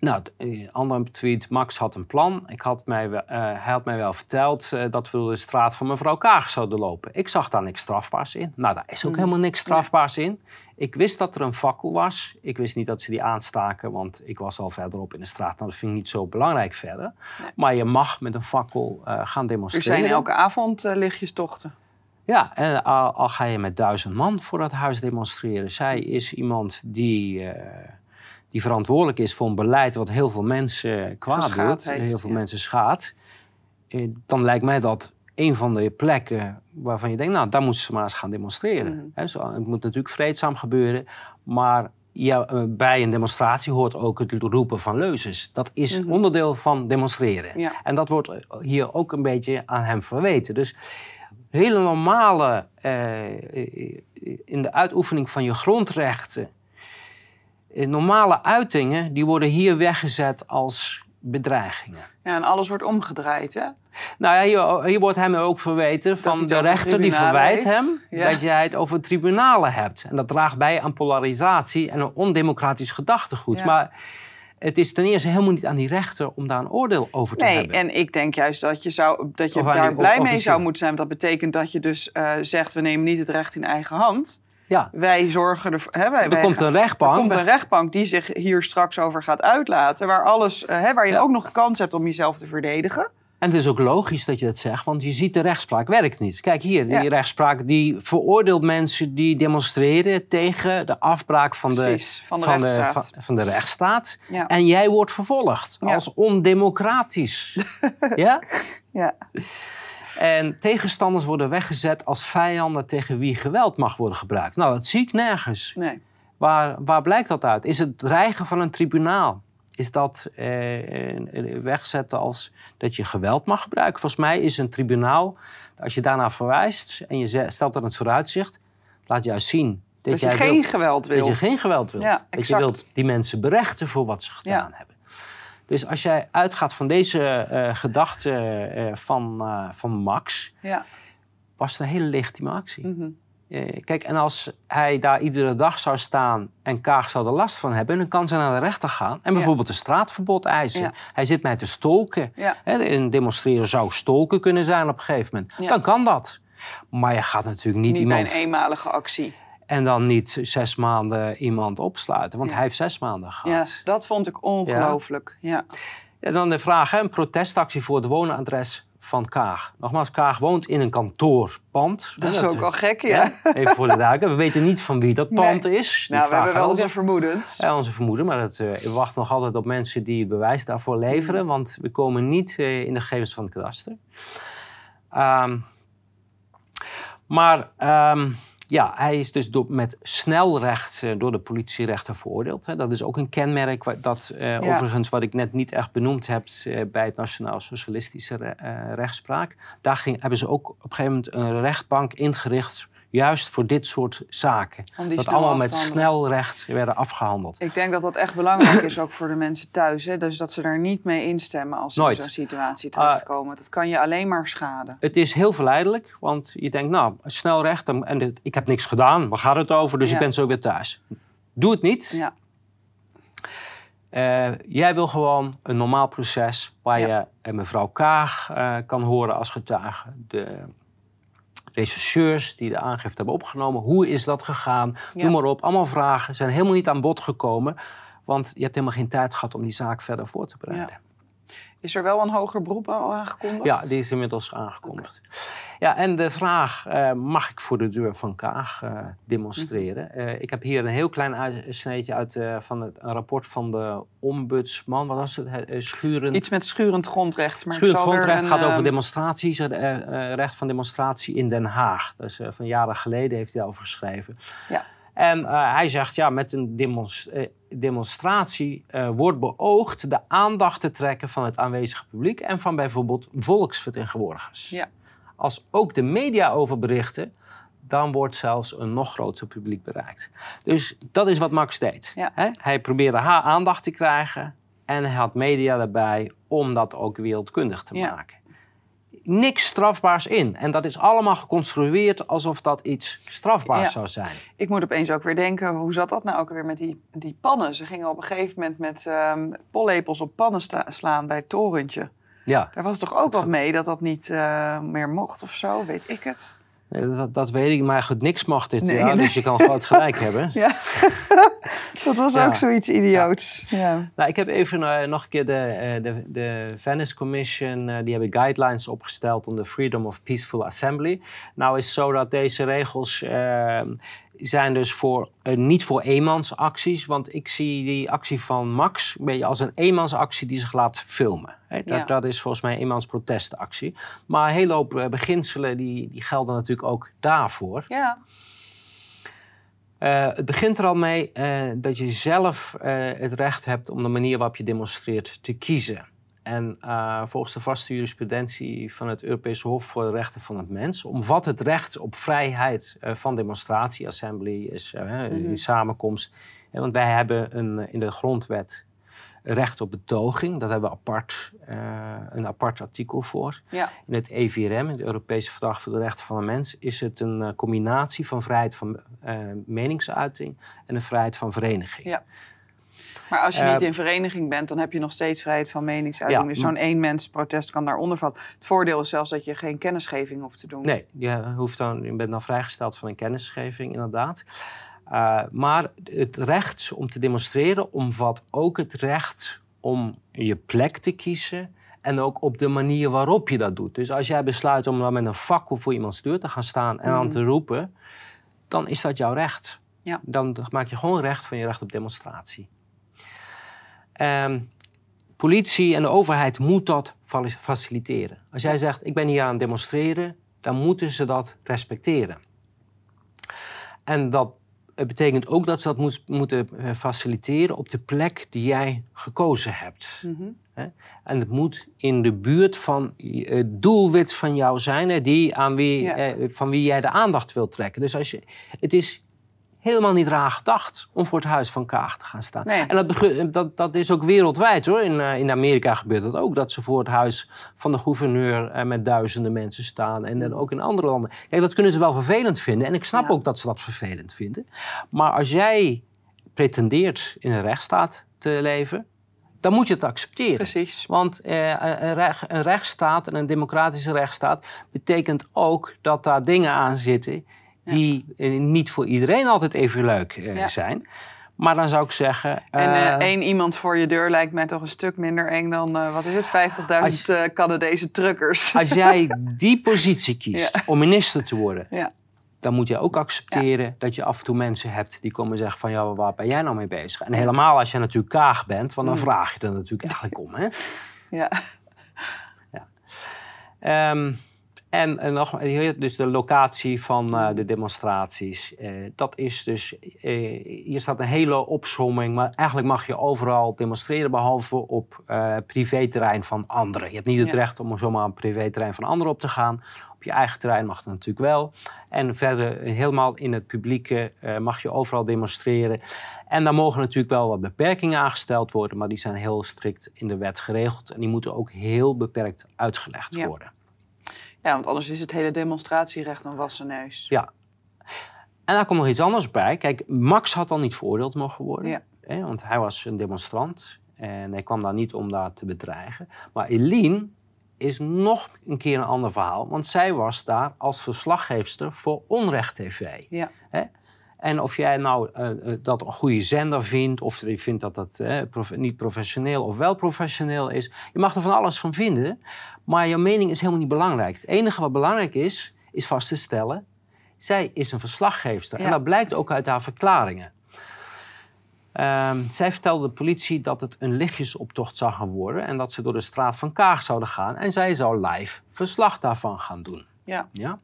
nou, een eh, andere tweet. Max had een plan. Ik had mij, eh, hij had mij wel verteld eh, dat we door de straat van mevrouw Kaag zouden lopen. Ik zag daar niks strafbaars in. Nou, daar is ook hmm. helemaal niks strafbaars in. Ik wist dat er een fakkel was. Ik wist niet dat ze die aanstaken, want ik was al verderop in de straat. Nou, dat vind ik niet zo belangrijk verder. Maar je mag met een fakkel gaan demonstreren. Er zijn elke avond lichtjes tochten. Ja, en al, al, ga je met duizend man voor dat huis demonstreren. Zij is iemand die die verantwoordelijk is voor een beleid wat heel veel mensen eh, kwaad doet, heel veel mensen schaadt, eh, dan lijkt mij dat een van de plekken waarvan je denkt, nou, daar moeten ze maar eens gaan demonstreren. Mhm. het moet natuurlijk vreedzaam gebeuren, maar ja, eh, bij een demonstratie hoort ook het roepen van leuzes. Dat is mhm. onderdeel van demonstreren. En dat wordt hier ook een beetje aan hem verweten. Dus hele normale, eh, in de uitoefening van je grondrechten, eh, normale uitingen die worden hier weggezet als bedreigingen. Ja, en alles wordt omgedraaid, hè? Nou ja, hier, oh, hier wordt hem ook verweten van de rechter die verwijt hem dat jij het over tribunalen hebt. En dat draagt bij aan polarisatie en een ondemocratisch gedachtegoed. Maar het is ten eerste helemaal niet aan die rechter om daar een oordeel over te hebben. Nee, en ik denk juist dat je, zou, dat je daar blij mee zou moeten zijn. Want dat betekent dat je dus eh, zegt, we nemen niet het recht in eigen hand. Ja. Wij zorgen ervoor. Hè, wij, er komt een rechtbank. komt een rechtbank die zich hier straks over gaat uitlaten. Waar, alles, eh, hè, waar je ook nog kans hebt om jezelf te verdedigen. En het is ook logisch dat je dat zegt, want je ziet de rechtspraak werkt niet. Kijk hier, die rechtspraak die veroordeelt mensen die demonstreren tegen de afbraak van de, van de, van de rechtsstaat. En jij wordt vervolgd als ondemocratisch. ja? Ja. En tegenstanders worden weggezet als vijanden tegen wie geweld mag worden gebruikt. Nou, dat zie ik nergens. Nee. Waar, waar blijkt dat uit? Is het dreigen van een tribunaal? Is dat eh, eh wegzetten als dat je geweld mag gebruiken? Volgens mij is een tribunaal, als je daarna verwijst en je stelt dat het vooruitzicht, laat juist zien dat, je, geen wilt, dat je, geen geweld wil. Dat je geen geweld wilt. Dat je wilt die mensen berechten voor wat ze gedaan hebben. Dus als jij uitgaat van deze eh, gedachte eh, van, eh, van Max, ja. was het een hele legitieme actie. Mhm. Kijk, en als hij daar iedere dag zou staan en Kaag zou er last van hebben, dan kan ze naar de rechter gaan en bijvoorbeeld een straatverbod eisen. Hij zit mij te stolken. Ja. een demonstreren zou stolken kunnen zijn op een gegeven moment. Dan kan dat. Maar je gaat natuurlijk niet, niet iemand. Niet een eenmalige actie. En dan niet zes maanden iemand opsluiten, want hij heeft zes maanden gehad. Ja, dat vond ik ongelooflijk. Ja. ja. En dan de vraag: een protestactie voor de woonadres van Kaag. Nogmaals, Kaag woont in een kantoorpand. Dat is ook al gek, ja. Even voor de duiken. We weten niet van wie dat pand is. Die nou, we hebben wel onze vermoedens. Ja, onze vermoeden, maar dat, uh, eh, we wachten nog altijd op mensen die bewijs daarvoor leveren, mm. want we komen niet eh, in de gegevens van het kadaster. Ehm, maar. Ehm, ja, hij is dus met snelrecht uh, eh, door de politierechter veroordeeld. Hè. Dat is ook een kenmerk dat eh, overigens wat ik net niet echt benoemd heb eh, bij het Nationaal Socialistische rechtspraak. Daar ging, hebben ze ook op een gegeven moment een rechtbank ingericht juist voor dit soort zaken. Dat allemaal met snelrecht werden afgehandeld. Ik denk dat dat echt belangrijk is ook voor de mensen thuis. Hè? Dus dat ze daar niet mee instemmen als ze in zo'n situatie ah, terechtkomen. dat kan je alleen maar schaden. Het is heel verleidelijk, want je denkt, nou, snelrecht, en, en ik heb niks gedaan, waar gaat het over? Dus ik ben zo weer thuis. Doe het niet. Ja. Eh, jij wil gewoon een normaal proces waar je eh, mevrouw Kaag eh, kan horen als getuige. De rechercheurs die de aangifte hebben opgenomen. Hoe is dat gegaan? Noem maar op. Allemaal vragen zijn helemaal niet aan bod gekomen. Want je hebt helemaal geen tijd gehad om die zaak verder voor te bereiden. Is er wel een hoger beroep al aangekondigd? Ja, die is inmiddels aangekondigd. Ja, en de vraag, eh, mag ik voor de deur van Kaag eh, demonstreren? Mhm. Eh, ik heb hier een heel klein uitsneedje uit van het, een rapport van de ombudsman. Wat was het? schurend... Iets met schurend grondrecht. Maar schurend grondrecht gaat over ehm, demonstraties, recht van demonstratie in Den Haag. Dus van jaren geleden heeft hij daarover geschreven. Ja. En eh, hij zegt, ja, met een eh, demonstratie eh, wordt beoogd de aandacht te trekken van het aanwezige publiek en van bijvoorbeeld volksvertegenwoordigers. Ja. Als ook de media over berichten, dan wordt zelfs een nog groter publiek bereikt. Dus dat is wat Max deed. Hij probeerde haar aandacht te krijgen en had media erbij om dat ook wereldkundig te maken niks strafbaars in. En dat is allemaal geconstrueerd alsof dat iets strafbaars zou zijn. Ik moet opeens ook weer denken, hoe zat dat nou ook weer met die, die pannen? Ze gingen op een gegeven moment met ehm, pollepels op pannen slaan bij het torentje. Ja. Daar was toch ook wat mee dat dat niet eh, meer mocht of zo, weet ik het. Dat, dat, weet ik, maar goed, niks mag dit nee, dus je kan groot gelijk hebben. Ja, dat was ook zoiets idioots. Ja. Nou, ik heb even eh, nog een keer de, eh, de, de Venice Commission, eh, die hebben guidelines opgesteld on the freedom of peaceful assembly. Nou is zo dat deze regels ehm, zijn dus voor, eh, niet voor eenmansacties. Want ik zie die actie van Max beetje als een actie die zich laat filmen. dat, dat, is volgens mij eenmans protestactie. Maar een hele hoop eh, beginselen die, die gelden natuurlijk ook daarvoor. Ja. Eh, het begint er al mee dat je zelf het recht hebt om de manier waarop je demonstreert te kiezen. En eh, volgens de vaste jurisprudentie van het Europese Hof voor de Rechten van het Mens omvat het recht op vrijheid eh, van demonstratie, assembly, is, uh, samenkomst. want wij hebben een, in de grondwet recht op betoging. Daar hebben we apart, een apart artikel voor. Ja. In het EVRM, het Europese Verdrag voor de Rechten van de Mens, is het een combinatie van vrijheid van meningsuiting en de vrijheid van vereniging. Ja. Maar als je niet eh, in vereniging bent, dan heb je nog steeds vrijheid van meningsuiting. dus zo'n eenmensprotest kan daaronder vallen. Het voordeel is zelfs dat je geen kennisgeving hoeft te doen. Nee, je, hoeft dan, je bent dan vrijgesteld van een kennisgeving, inderdaad. Eh, maar het recht om te demonstreren omvat ook het recht om je plek te kiezen. En ook op de manier waarop je dat doet. Dus als jij besluit om dan met een fakkel voor iemands deur te gaan staan en aan mhm. te roepen, dan is dat jouw recht. Ja. Dan maak je gewoon recht van je recht op demonstratie. Ehm, politie en de overheid moet dat faciliteren. Als jij zegt, ik ben hier aan het demonstreren, dan moeten ze dat respecteren. En dat betekent ook dat ze dat moet, moeten eh, faciliteren op de plek die jij gekozen hebt. Mhm. En het moet in de buurt van eh, het doelwit van jou zijn, die aan wie, eh, van wie jij de aandacht wilt trekken. Dus als je, het is helemaal niet raar gedacht om voor het huis van Kaag te gaan staan. En dat, dat, dat, is ook wereldwijd hoor. In, eh, in Amerika gebeurt dat ook. Dat ze voor het huis van de gouverneur eh, met duizenden mensen staan. En, en ook in andere landen. Kijk, dat kunnen ze wel vervelend vinden. En ik snap ook dat ze dat vervelend vinden. Maar als jij pretendeert in een rechtsstaat te leven. Dan moet je het accepteren. Precies. Want eh, een, een rechtsstaat en een democratische rechtsstaat betekent ook dat daar dingen aan zitten die eh, niet voor iedereen altijd even leuk eh, zijn. Maar dan zou ik zeggen. En eh, één iemand voor je deur lijkt mij toch een stuk minder eng dan, wat is het, 50.000 Canadese truckers. Als jij die positie kiest om minister te worden, ja. dan moet je ook accepteren dat je af en toe mensen hebt die komen zeggen: van ja, waar ben jij nou mee bezig? En helemaal als je natuurlijk kaag bent, want dan mm. vraag je er natuurlijk eigenlijk om. Hè? Ja. ja. Ehm, en, en nog, dus de locatie van eh, de demonstraties. Eh, dat is dus, eh, hier staat een hele opsomming, maar eigenlijk mag je overal demonstreren, behalve op privéterrein van anderen. Je hebt niet het recht om zomaar op privéterrein van anderen op te gaan. Op je eigen terrein mag dat natuurlijk wel. En verder helemaal in het publieke mag je overal demonstreren. En daar mogen natuurlijk wel wat beperkingen aangesteld worden, maar die zijn heel strikt in de wet geregeld. En die moeten ook heel beperkt uitgelegd worden. Ja, want anders is het hele demonstratierecht een wassen neus. Ja. En daar komt nog iets anders bij. Kijk, Max had dan niet veroordeeld mogen worden. Ja. Hè, want hij was een demonstrant. En hij kwam daar niet om daar te bedreigen. Maar Eline is nog een keer een ander verhaal. Want zij was daar als verslaggeefster voor Onrecht TV. Ja. Hè? En of jij nou eh, eh, dat een goede zender vindt, of je vindt dat dat eh, niet professioneel of wel professioneel is. Je mag er van alles van vinden, maar jouw mening is helemaal niet belangrijk. Het enige wat belangrijk is, is vast te stellen, zij is een verslaggeefster. En dat blijkt ook uit haar verklaringen. Ehm, zij vertelde de politie dat het een lichtjesoptocht zou gaan worden en dat ze door de straat van Kaag zouden gaan en zij zou live verslag daarvan gaan doen. Ja. ja?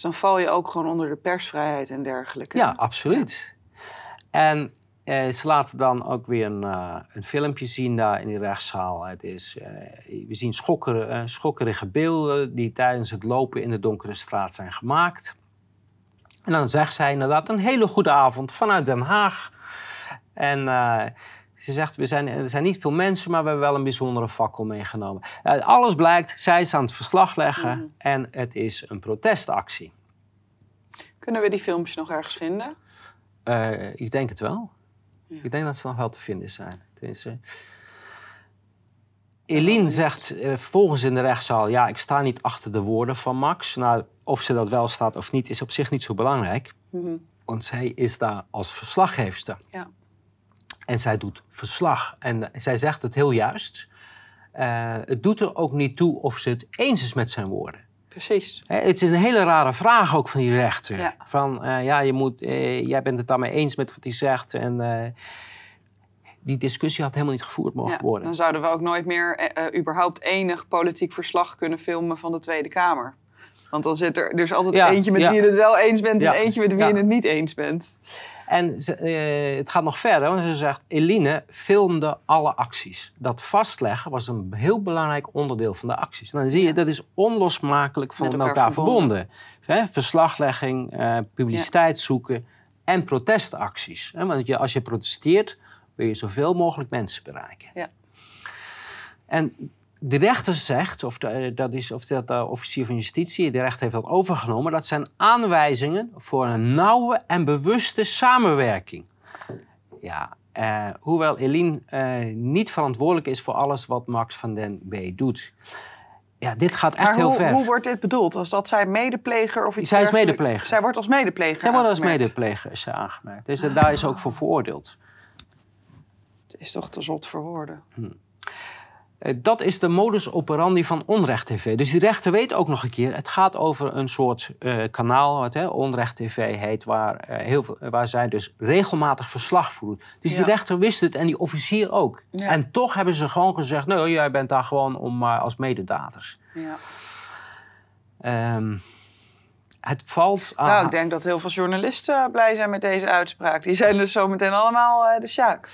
Dus dan val je ook gewoon onder de persvrijheid en dergelijke. Ja, absoluut. En eh, ze laten dan ook weer een, eh, een, filmpje zien daar in die rechtszaal. Het is, eh, we zien schokkere, uh, schokkerige beelden die tijdens het lopen in de donkere straat zijn gemaakt. En dan zegt zij inderdaad een hele goede avond vanuit Den Haag. En eh, ze zegt, we zijn, er eh, zijn niet veel mensen, maar we hebben wel een bijzondere fakkel meegenomen. Uh, alles blijkt, zij is aan het verslag leggen mhm. en het is een protestactie. Kunnen we die filmpjes nog ergens vinden? Eh, ik denk het wel. Ja. Ik denk dat ze nog wel te vinden zijn. Eline zegt uh, volgens in de rechtszaal: Ja, ik sta niet achter de woorden van Max. Nou, of ze dat wel staat of niet, is op zich niet zo belangrijk. Mhm. Want zij is daar als verslaggeefster. Ja. En zij doet verslag. En eh, zij zegt het heel juist. Eh, het doet er ook niet toe of ze het eens is met zijn woorden. Precies. Hè, het is een hele rare vraag ook van die rechter. Van, eh, ja, je moet, jij bent het daarmee eens met wat hij zegt. En die discussie had helemaal niet gevoerd mogen worden. Dan zouden we ook nooit meer überhaupt enig politiek verslag kunnen filmen van de Tweede Kamer. Want dan zit er, dus altijd eentje met wie je het wel eens bent en eentje met wie je het niet eens bent. En eh, het gaat nog verder, want ze zegt: Eline filmde alle acties. Dat vastleggen was een heel belangrijk onderdeel van de acties. En dan zie je, dat is onlosmakelijk van met elkaar, verbonden. Verslaglegging, eh, publiciteit zoeken en protestacties. Want je, als je protesteert, wil je zoveel mogelijk mensen bereiken. Ja. En de rechter zegt, of, de, dat is, of dat de eh, officier van justitie, de rechter heeft dat overgenomen, dat zijn aanwijzingen voor een nauwe en bewuste samenwerking. Ja, eh, hoewel Eline eh, niet verantwoordelijk is voor alles wat Max van den B doet. Ja, dit gaat echt heel hoe, ver. Hoe wordt dit bedoeld? als dat zij medepleger of iets? Zij is medepleger. Zij wordt als medepleger. Zij wordt als medepleger aangemerkt. Dus eh, daar is ook voor veroordeeld. Het is toch te zot voor woorden. Hm. Eh, dat is de modus operandi van onrecht tv. Dus die rechter weet ook nog een keer, het gaat over een soort eh, kanaal, wat hè, onrecht tv heet, waar, eh, heel veel, waar zij dus regelmatig verslag voeren. Dus die rechter wist het en die officier ook. En toch hebben ze gewoon gezegd, nee, nou, jij bent daar gewoon om als mededaters. Ja. Ehm, het valt aan. Nou, ik denk dat heel veel journalisten blij zijn met deze uitspraak. Die zijn dus zometeen allemaal de sjaak.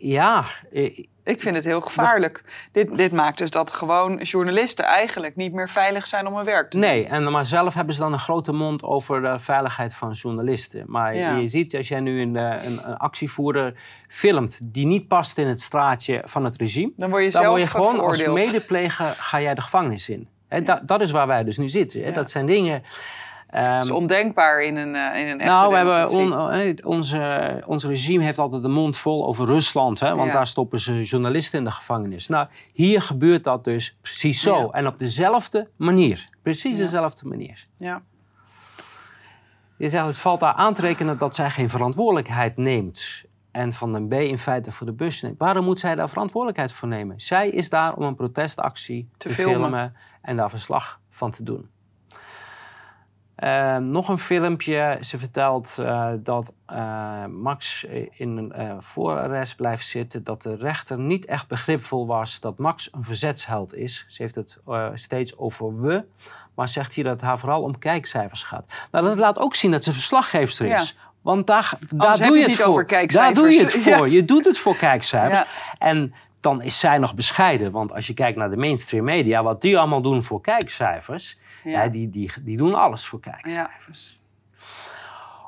ja, ik vind het heel gevaarlijk. Dit, dit maakt dus dat gewoon journalisten eigenlijk niet meer veilig zijn om hun werk te doen. Nee, en, maar zelf hebben ze dan een grote mond over de veiligheid van journalisten. Maar je ziet, als jij nu eh, een, een, actievoerder filmt die niet past in het straatje van het regime... Dan word je, zelf word gewoon als medepleger ga jij de gevangenis in. dat, dat is waar wij dus nu zitten. Dat zijn dingen het is ehm, ondenkbaar in een, eh, in een echte Nou, we hebben eh, onze, ons regime heeft altijd de mond vol over Rusland. Hè, want daar stoppen ze journalisten in de gevangenis. Nou, hier gebeurt dat dus precies zo. En op dezelfde manier. Precies dezelfde manier. Ja. Je zegt, het valt daar aan te rekenen dat zij geen verantwoordelijkheid neemt. En Van den B in feite voor de bus neemt. Waarom moet zij daar verantwoordelijkheid voor nemen? Zij is daar om een protestactie te, filmen en daar verslag van te doen. Ehm, nog een filmpje. Ze vertelt eh, dat eh, Max in een eh, voorarrest blijft zitten. Dat de rechter niet echt begripvol was dat Max een verzetsheld is. Ze heeft het steeds over we. Maar zegt hier dat het haar vooral om kijkcijfers gaat. Nou, dat laat ook zien dat ze verslaggeefster is. Want daar, daar doe je het, voor. Daar doe je het voor. Je doet het voor kijkcijfers. En dan is zij nog bescheiden. Want als je kijkt naar de mainstream media, wat die allemaal doen voor kijkcijfers ja. die, die, doen alles voor kijkcijfers.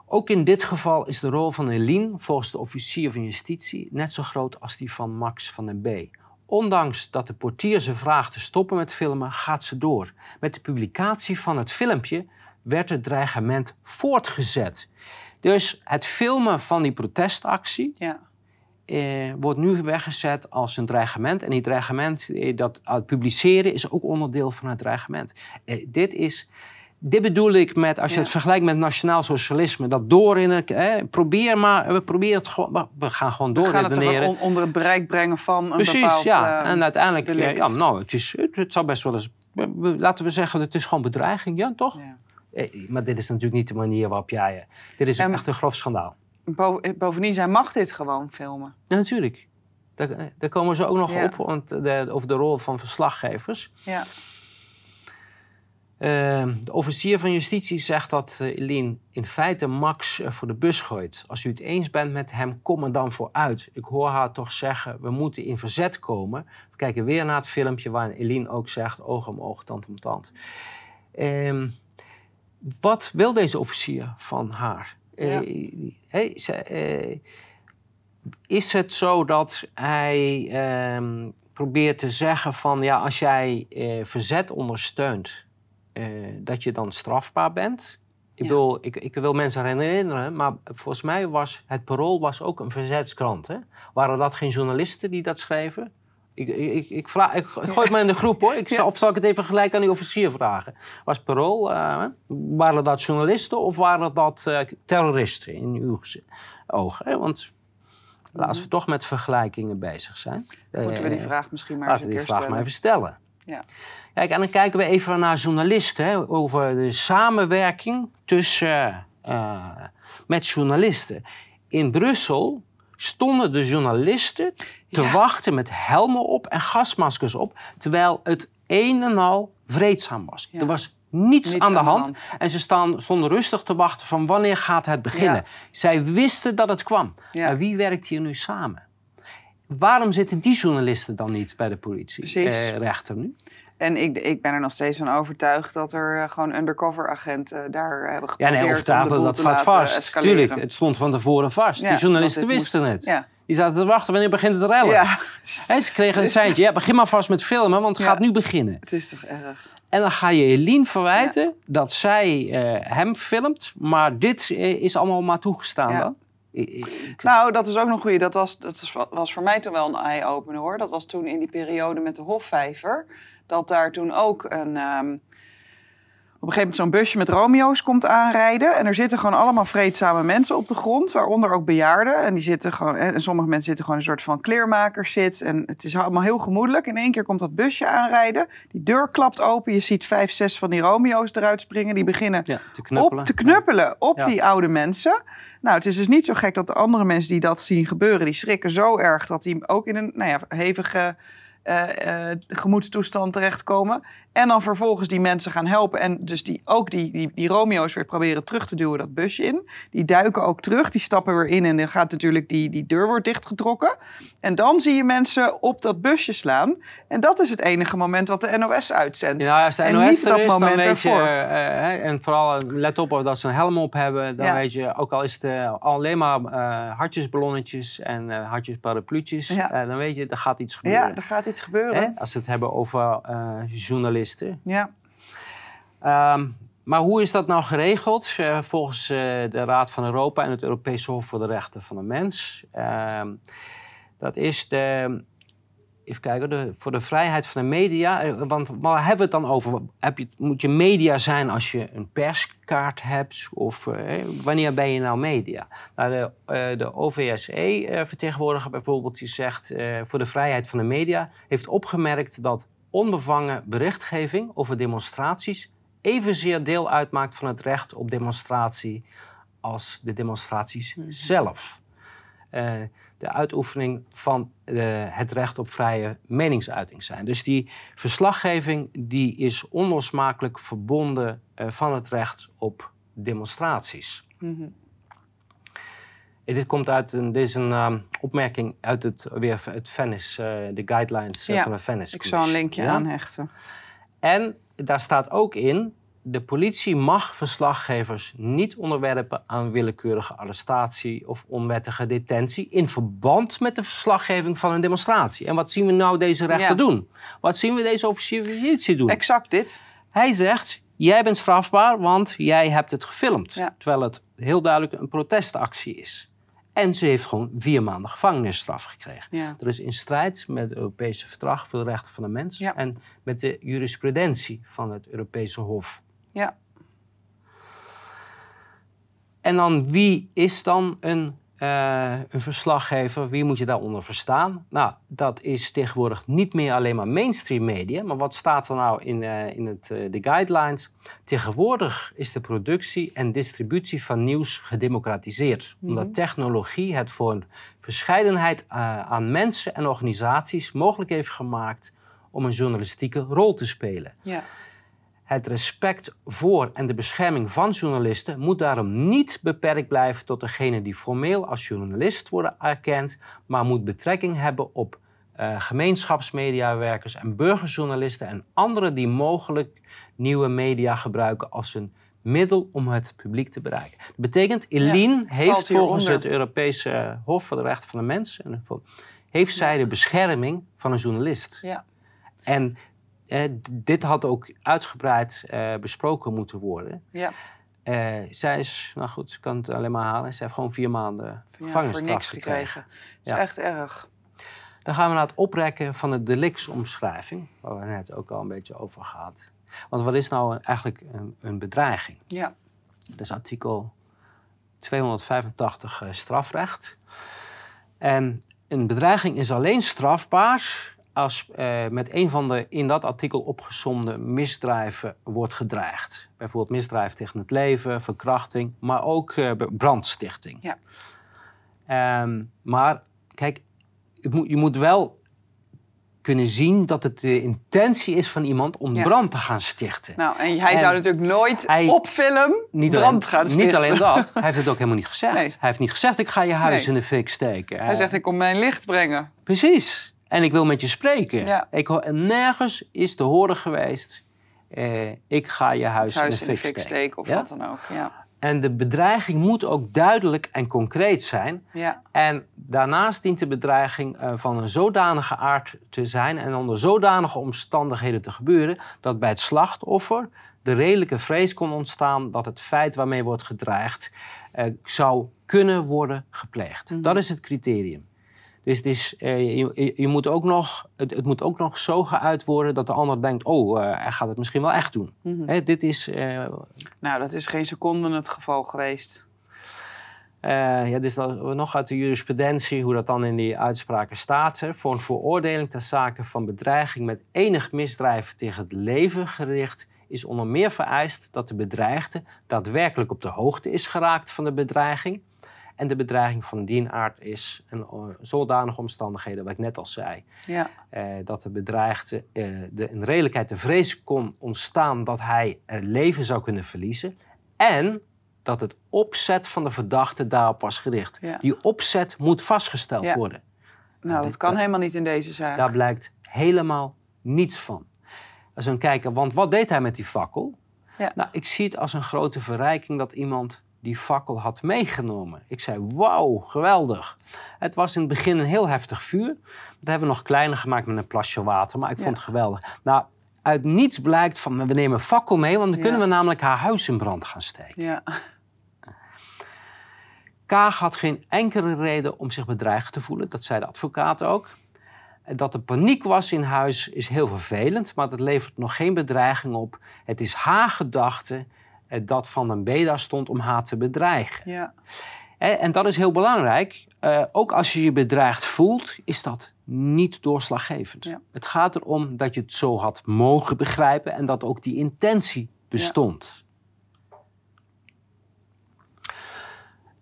Ook in dit geval is de rol van Eline volgens de officier van justitie net zo groot als die van Max van den B. Ondanks dat de portier ze vraagt te stoppen met filmen, gaat ze door. Met de publicatie van het filmpje werd het dreigement voortgezet. Dus het filmen van die protestactie eh, wordt nu weggezet als een dreigement. En die dreigement, eh, dat publiceren is ook onderdeel van het dreigement. Eh, dit is... Dit bedoel ik met, als je het vergelijkt met nationaal socialisme, dat door in probeer maar, we proberen het gewoon, we gaan gewoon doorredeneren. We gaan het onder het bereik brengen van een Precies, bepaald ja. Eh, en uiteindelijk, eh, ja, nou, het, is, het, zou best wel eens, laten we zeggen, het is gewoon bedreiging, ja, toch? Ja. Maar dit is natuurlijk niet de manier waarop jij, dit is ehm, echt een grof schandaal. Eh, bovendien, zij mag dit gewoon filmen. natuurlijk. Daar, eh, daar komen ze ook nog op, want eh, de, over de rol van verslaggevers. Ja. Ehm, de officier van justitie zegt dat Eline in feite Max voor de bus gooit. Als u het eens bent met hem, kom er dan vooruit. Ik hoor haar toch zeggen, we moeten in verzet komen. We kijken weer naar het filmpje waarin Eline ook zegt, oog om oog, tand om tand. Ehm, wat wil deze officier van haar? Eh, eh, is het zo dat hij ehm, probeert te zeggen van ja, als jij eh, verzet ondersteunt, dat je dan strafbaar bent? Ik, wil, ik, wil mensen herinneren, maar volgens mij was het Parool was ook een verzetskrant. Hè? Waren dat geen journalisten die dat schreven? Ik, ik, ik, vraag, ik, gooi het maar in de groep hoor. Ik, Of zal ik het even gelijk aan die officier vragen? Was parool, eh, waren dat journalisten of waren dat eh, terroristen in uw ogen? Want laten we mhm. toch met vergelijkingen bezig zijn. Dan moeten we die eh, vraag misschien maar een keer die vraag maar even stellen. Ja. Kijk, en dan kijken we even naar journalisten. Hè, over de samenwerking tussen, met journalisten. In Brussel stonden de journalisten te wachten met helmen op en gasmaskers op, terwijl het een en al vreedzaam was. Er was niets, aan, de, hand. En ze staan, stonden rustig te wachten van wanneer gaat het beginnen. Zij wisten dat het kwam. Maar wie werkt hier nu samen? Waarom zitten die journalisten dan niet bij de politie, eh, nu? En ik, ik ben er nog steeds van overtuigd dat er eh, gewoon undercover agenten eh, daar eh, hebben geprobeerd ja, nee, overtuigd, dat, dat staat vast. Tuurlijk, het stond van tevoren vast. De die journalisten wisten het. Die zaten te wachten, wanneer begint het rellen? Ja. En ze kregen een seintje, ja, begin maar vast met filmen, want het gaat nu beginnen. Het is toch erg. En dan ga je Eline verwijten dat zij hem filmt, maar dit is allemaal maar toegestaan dan? Nou, dat is ook nog goed. Dat, was, dat was, was voor mij toen wel een eye-opener hoor. Dat was toen in die periode met de Hofvijver dat daar toen ook een. Ehm, op een gegeven moment zo'n busje met Romeo's komt aanrijden. En er zitten gewoon allemaal vreedzame mensen op de grond, waaronder ook bejaarden. En, die zitten gewoon, eh, en sommige mensen zitten gewoon een soort van kleermakerszit. En het is allemaal heel gemoedelijk. In één keer komt dat busje aanrijden. Die deur klapt open. Je ziet vijf, zes van die Romeo's eruit springen. Die beginnen te knuppelen op, te knuppelen op die oude mensen. Nou, het is dus niet zo gek dat de andere mensen die dat zien gebeuren, die schrikken zo erg dat die ook in een nou ja, hevige uh, gemoedstoestand terechtkomen. En dan vervolgens die mensen gaan helpen. En dus die, ook die, die, die Romeo's weer proberen terug te duwen dat busje in. Die duiken ook terug, die stappen weer in en dan gaat natuurlijk die, die deur wordt dichtgetrokken. En dan zie je mensen op dat busje slaan. En dat is het enige moment wat de NOS uitzendt. Ja, als de NOS en niet dat moment dan weet eh, en vooral let op dat ze een helm op hebben. Dan weet je, ook al is het alleen maar hartjesballonnetjes en hartjesparapluutjes. dan weet je, er gaat iets gebeuren. Ja, gaat gebeuren. Als we het hebben over eh, journalisten. Ja. Ehm, maar hoe is dat nou geregeld? Eh, volgens eh, de Raad van Europa en het Europese Hof voor de Rechten van de Mens. Ehm, dat is de even kijken, voor de vrijheid van de media. Eh, want waar hebben we het dan over? Heb je, moet je media zijn als je een perskaart hebt? Of eh, eh, wanneer ben je nou media? Nou, de, OVSE-vertegenwoordiger bijvoorbeeld, die zegt voor de vrijheid van de media, heeft opgemerkt dat onbevangen berichtgeving over demonstraties evenzeer deel uitmaakt van het recht op demonstratie als de demonstraties mhm. zelf. Uh, de uitoefening van eh, het recht op vrije meningsuiting zijn. Dus die verslaggeving die is onlosmakelijk verbonden uh, van het recht op demonstraties. Mhm. en dit komt uit een, is een ehm, opmerking uit het, weer het Venice, eh, de guidelines van de Venice. Ik zal een linkje aanhechten. En daar staat ook in de politie mag verslaggevers niet onderwerpen aan willekeurige arrestatie of onwettige detentie in verband met de verslaggeving van een demonstratie. En wat zien we nou deze rechter doen? Wat zien we deze officier van justitie doen? Exact dit. Hij zegt: jij bent strafbaar, want jij hebt het gefilmd. Terwijl het heel duidelijk een protestactie is. En ze heeft gewoon vier maanden gevangenisstraf gekregen. Dat is in strijd met het Europese Verdrag voor de Rechten van de Mens en met de jurisprudentie van het Europese Hof. Ja. En dan wie is dan een, eh, een verslaggever? Wie moet je daaronder verstaan? Nou, dat is tegenwoordig niet meer alleen maar mainstream media. Maar wat staat er nou in, eh, in het, eh, de guidelines? Tegenwoordig is de productie en distributie van nieuws gedemocratiseerd. Mhm. Omdat technologie het voor een verscheidenheid aan mensen en organisaties mogelijk heeft gemaakt om een journalistieke rol te spelen. Ja. Het respect voor en de bescherming van journalisten moet daarom niet beperkt blijven tot degene die formeel als journalist worden erkend, maar moet betrekking hebben op eh, gemeenschapsmediawerkers en burgerjournalisten en anderen die mogelijk nieuwe media gebruiken als een middel om het publiek te bereiken. Dat betekent, Eline heeft volgens het Europese eh, Hof voor de Rechten van de Mens, heeft zij de bescherming van een journalist. Ja. En eh, dit had ook uitgebreid eh, besproken moeten worden. Ja. Eh, zij is, nou goed, ik kan het alleen maar halen. Zij heeft gewoon vier maanden gevangenisstraf niks gekregen. Dat is echt erg. Dan gaan we naar het oprekken van de delictsomschrijving, waar we net ook al een beetje over gehad. Want wat is nou eigenlijk een, een bedreiging? Ja. Dat is artikel 285 eh, strafrecht. En een bedreiging is alleen strafbaar als eh, met een van de in dat artikel opgesomde misdrijven wordt gedreigd. Bijvoorbeeld misdrijf tegen het leven, verkrachting, maar ook eh, brandstichting. Ja. Ehm, maar kijk, je moet, je moet, wel kunnen zien dat het de intentie is van iemand om brand te gaan stichten. Nou, en hij zou natuurlijk nooit op film brand gaan stichten. Niet alleen dat, hij heeft het ook helemaal niet gezegd. Hij heeft niet gezegd, ik ga je huis in de fik steken. Hij zegt, eh, ik kom mijn licht brengen. Precies. En ik wil met je spreken. Ja. nergens is te horen geweest, eh, ik ga je huis, in de steken. Of wat dan ook, ja. En de bedreiging moet ook duidelijk en concreet zijn. Ja. En daarnaast dient de bedreiging eh, van een zodanige aard te zijn en onder zodanige omstandigheden te gebeuren dat bij het slachtoffer de redelijke vrees kon ontstaan dat het feit waarmee wordt gedreigd eh, zou kunnen worden gepleegd. Mhm. Dat is het criterium. Dus het is, eh, je, je, moet ook nog, het, het, moet ook nog zo geuit worden dat de ander denkt: oh, eh, hij gaat het misschien wel echt doen. Mhm. Hè, dit is. Eh, nou, dat is geen seconde het geval geweest. ja, dit nog uit de jurisprudentie hoe dat dan in die uitspraken staat. Hè. Voor een veroordeling ter zake van bedreiging met enig misdrijf tegen het leven gericht is onder meer vereist dat de bedreigde daadwerkelijk op de hoogte is geraakt van de bedreiging en de bedreiging van die aard is een eh, zodanige omstandigheden, wat ik net al zei, ja. Eh, dat de bedreigde eh, de, in redelijkheid de vrees kon ontstaan dat hij eh, leven zou kunnen verliezen. En dat het opzet van de verdachte daarop was gericht. Die opzet moet vastgesteld ja. worden. Nou, dat, kan helemaal niet in deze zaak. Daar blijkt helemaal niets van. Als we kijken, want wat deed hij met die fakkel? Ja. Nou, ik zie het als een grote verrijking dat iemand die fakkel had meegenomen. Ik zei, wauw, geweldig. Het was in het begin een heel heftig vuur. Dat hebben we nog kleiner gemaakt met een plasje water, maar ik vond het geweldig. Nou, uit niets blijkt van, we nemen fakkel mee, want dan kunnen we namelijk haar huis in brand gaan steken. Ja. Kaag had geen enkele reden om zich bedreigd te voelen, dat zei de advocaat ook. Dat er paniek was in huis is heel vervelend, maar dat levert nog geen bedreiging op. Het is haar gedachte dat Van een beda stond om haar te bedreigen. Ja. En dat is heel belangrijk. Eh, ook als je je bedreigd voelt, is dat niet doorslaggevend. Het gaat erom dat je het zo had mogen begrijpen en dat ook die intentie bestond. Ja.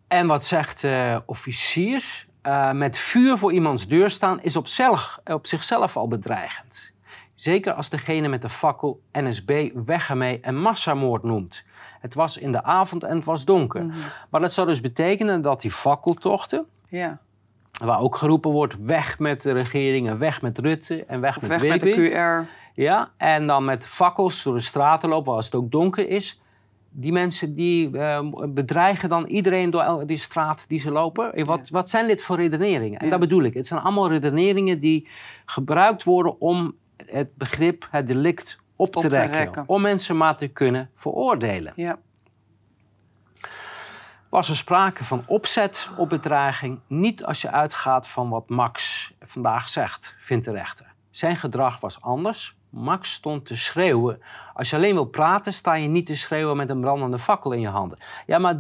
En wat zegt uh, eh, officiers? Eh, met vuur voor iemands deur staan is op, zelf, op zichzelf al bedreigend. Zeker als degene met de fakkel NSB weg ermee en massamoord noemt. Het was in de avond en het was donker. Mhm. Maar dat zou dus betekenen dat die fakkeltochten... Ja. Waar ook geroepen wordt, weg met de regering weg met Rutte en weg met weg met QR. Ja, en dan met fakkels door de straten lopen als het ook donker is die mensen die ehm, bedreigen dan iedereen door die straat die ze lopen. Eh, wat, wat zijn dit voor redeneringen? En dat bedoel ik. Het zijn allemaal redeneringen die gebruikt worden om het begrip, het delict op te, op rekken, Om mensen maar te kunnen veroordelen. Ja. Was er sprake van opzet op bedreiging? Niet als je uitgaat van wat Max vandaag zegt, vindt de rechter. Zijn gedrag was anders. Max stond te schreeuwen. Als je alleen wil praten, sta je niet te schreeuwen met een brandende fakkel in je handen. Ja, maar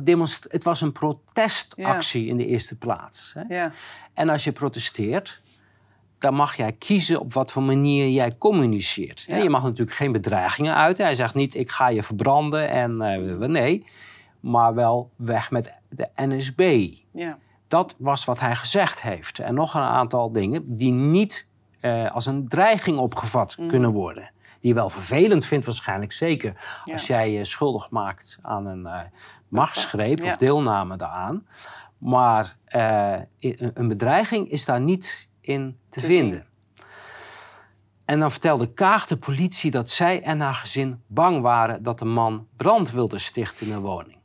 het was een protestactie in de eerste plaats. Hè? Ja. En als je protesteert, dan mag jij kiezen op wat voor manier jij communiceert. Je mag natuurlijk geen bedreigingen uiten. Hij zegt niet, ik ga je verbranden en uh, nee. Maar wel weg met de NSB. Ja. Dat was wat hij gezegd heeft. En nog een aantal dingen die niet eh, als een dreiging opgevat mhm. kunnen worden. Die je wel vervelend vindt waarschijnlijk, zeker als jij je eh, schuldig maakt aan een machtsgreep of deelname daaraan. Maar een bedreiging is daar niet in te, vinden. En dan vertelde Kaag de politie dat zij en haar gezin bang waren dat de man brand wilde stichten in hun woning.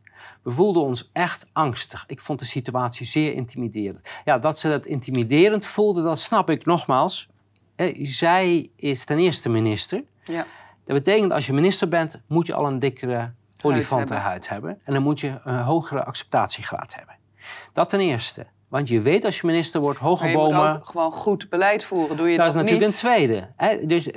We voelden ons echt angstig. Ik vond de situatie zeer intimiderend. Ja, dat ze dat intimiderend voelden, dat snap ik nogmaals. Eh, zij is ten eerste minister. Ja. Dat betekent als je minister bent, moet je al een dikkere olifantenhuid hebben. En dan moet je een hogere acceptatiegraad hebben. Dat ten eerste. Want je weet als je minister wordt, hoge maar je Moet gewoon goed beleid voeren, doe je dat, dat is natuurlijk niet. een tweede. Hè? Dus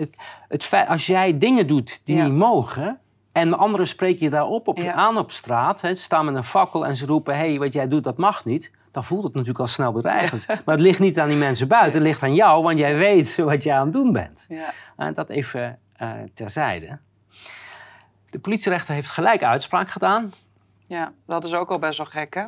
het, als jij dingen doet die niet mogen... en anderen spreek je daarop op, aan op straat... Hè, staan met een fakkel en ze roepen... hé, hey, wat jij doet, dat mag niet dan voelt het natuurlijk al snel bedreigend. Maar het ligt niet aan die mensen buiten, het ligt aan jou, want jij weet wat jij aan het doen bent. Ja. En dat even eh, terzijde. De politierechter heeft gelijk uitspraak gedaan. Ja, dat is ook al best wel gek, hè?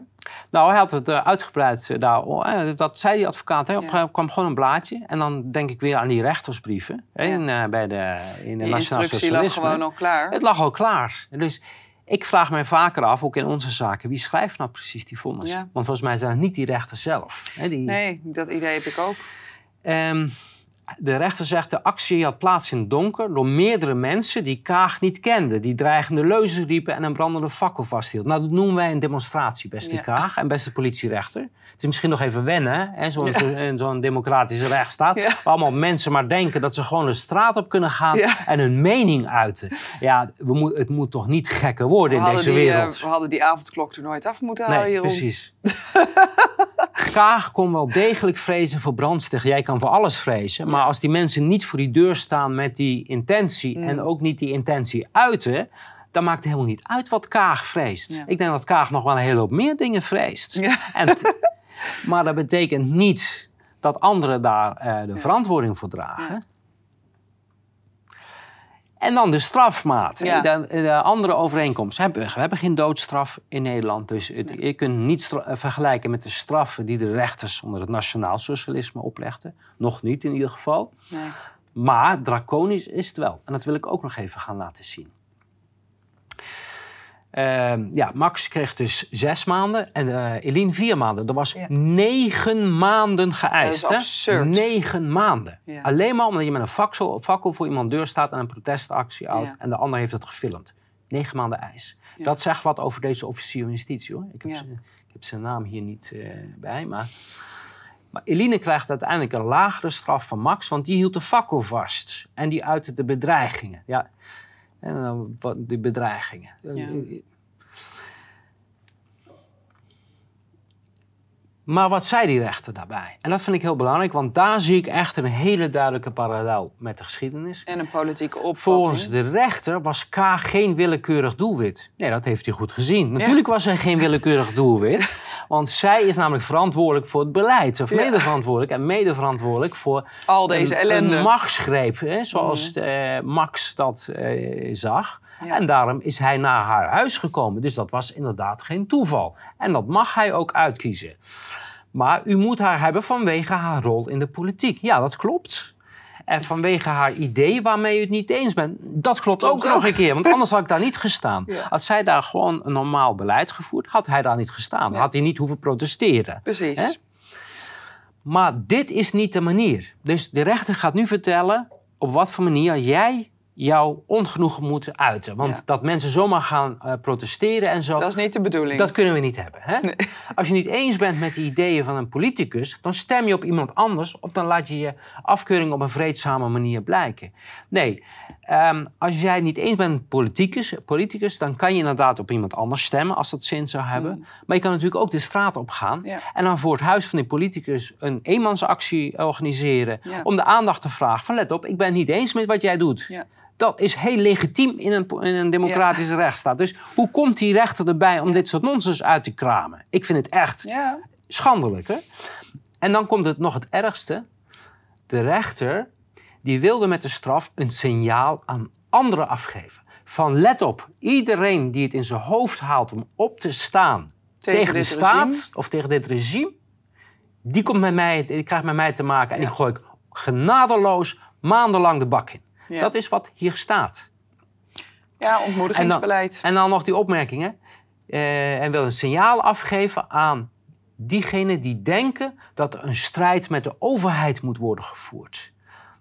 Nou, hij had het eh, uitgebreid eh, daar. Oh, eh, dat zei die advocaat. Hè. Op kwam gewoon een blaadje. En dan denk ik weer aan die rechtersbrieven. in, bij de, in de die instructie lag gewoon al klaar. Het lag al klaar. Dus ik vraag mij vaker af, ook in onze zaken, wie schrijft nou precies die vonnis? Want volgens mij zijn het niet die rechters zelf. Hè, die... Nee, dat idee heb ik ook. Um, de rechter zegt de actie had plaats in het donker door meerdere mensen die Kaag niet kenden. Die dreigende leuzen riepen en een brandende fakkel vasthield. Nou, dat noemen wij een demonstratie, beste ja. Kaag en beste politierechter. Het is misschien nog even wennen, hè, zo'n democratische rechtsstaat. Ja. Waar allemaal mensen maar denken dat ze gewoon de straat op kunnen gaan en hun mening uiten. Ja, we mo het moet toch niet gekker worden in deze eh, wereld. we hadden die avondklok er nooit af moeten halen nee, precies. Kaag kon wel degelijk vrezen voor brandstichting. Jij kan voor alles vrezen, maar als die mensen niet voor die deur staan met die intentie mm. en ook niet die intentie uiten, dan maakt het helemaal niet uit wat Kaag vreest. Ik denk dat Kaag nog wel een hele hoop meer dingen vreest. En maar dat betekent niet dat anderen daar eh, de verantwoording voor dragen. En dan de strafmaat. De, andere overeenkomsten. We hebben geen doodstraf in Nederland. Dus je kunt niet eh, vergelijken met de straffen die de rechters onder het nationaal socialisme oplegden. Nog niet in ieder geval. Nee. Maar draconisch is het wel. En dat wil ik ook nog even gaan laten zien. Ehm, ja, Max kreeg dus zes maanden en eh, Eline vier maanden. Er was negen maanden geëist. Dat absurd. Negen maanden. Alleen maar omdat je met een fakkel, fakkel voor iemand deur staat en een protestactie houdt. En de ander heeft het gefilmd. Negen maanden ijs. Dat zegt wat over deze officier van justitie hoor. Ik heb, zijn, ik heb, zijn naam hier niet eh, bij, maar... Maar Eline krijgt uiteindelijk een lagere straf van Max, want die hield de fakkel vast. En die uitte de bedreigingen. Ja, en dan wat, die bedreigingen. Maar wat zei die rechter daarbij? En dat vind ik heel belangrijk, want daar zie ik echt een hele duidelijke parallel met de geschiedenis. En een politieke opvatting. Volgens de rechter was K geen willekeurig doelwit. Nee, dat heeft hij goed gezien. Natuurlijk was hij geen willekeurig doelwit. Want zij is namelijk verantwoordelijk voor het beleid. Of medeverantwoordelijk En mede verantwoordelijk voor... Al deze ellende. Een machtsgreep. Hè, zoals mhm. eh, Max dat eh, zag. En daarom is hij naar haar huis gekomen. Dus dat was inderdaad geen toeval. En dat mag hij ook uitkiezen. Maar u moet haar hebben vanwege haar rol in de politiek. Ja, dat klopt. En vanwege haar idee waarmee je het niet eens bent. Dat klopt ook, nog een keer, want anders had ik daar niet gestaan. Had zij daar gewoon een normaal beleid gevoerd, had hij daar niet gestaan. Had hij niet hoeven protesteren. Precies. Maar dit is niet de manier. Dus de rechter gaat nu vertellen op wat voor manier jij jou ongenoegen moet uiten. Want dat mensen zomaar gaan eh, protesteren en zo. Dat is niet de bedoeling. Dat kunnen we niet hebben. Hè? Als je niet eens bent met de ideeën van een politicus, dan stem je op iemand anders of dan laat je je afkeuring op een vreedzame manier blijken. Nee, ehm, als jij niet eens bent met politicus, politicus, dan kan je inderdaad op iemand anders stemmen als dat zin zou hebben. Hmm. Maar je kan natuurlijk ook de straat op gaan en dan voor het huis van die politicus een eenmansactie organiseren om de aandacht te vragen van let op, ik ben niet eens met wat jij doet. Dat is heel legitiem in een, in een democratische rechtsstaat. Dus hoe komt die rechter erbij om dit soort nonsens uit te kramen? Ik vind het echt schandelijk. Hè? En dan komt het nog het ergste. De rechter die wilde met de straf een signaal aan anderen afgeven. Van let op, iedereen die het in zijn hoofd haalt om op te staan tegen, de staat of tegen dit regime, die, komt met mij, die krijgt met mij te maken en die gooi ik genadeloos maandenlang de bak in. Dat is wat hier staat. Ja, ontmoedigingsbeleid. En dan, nog die opmerkingen. Uh, en wil een signaal afgeven aan diegenen die denken dat er een strijd met de overheid moet worden gevoerd.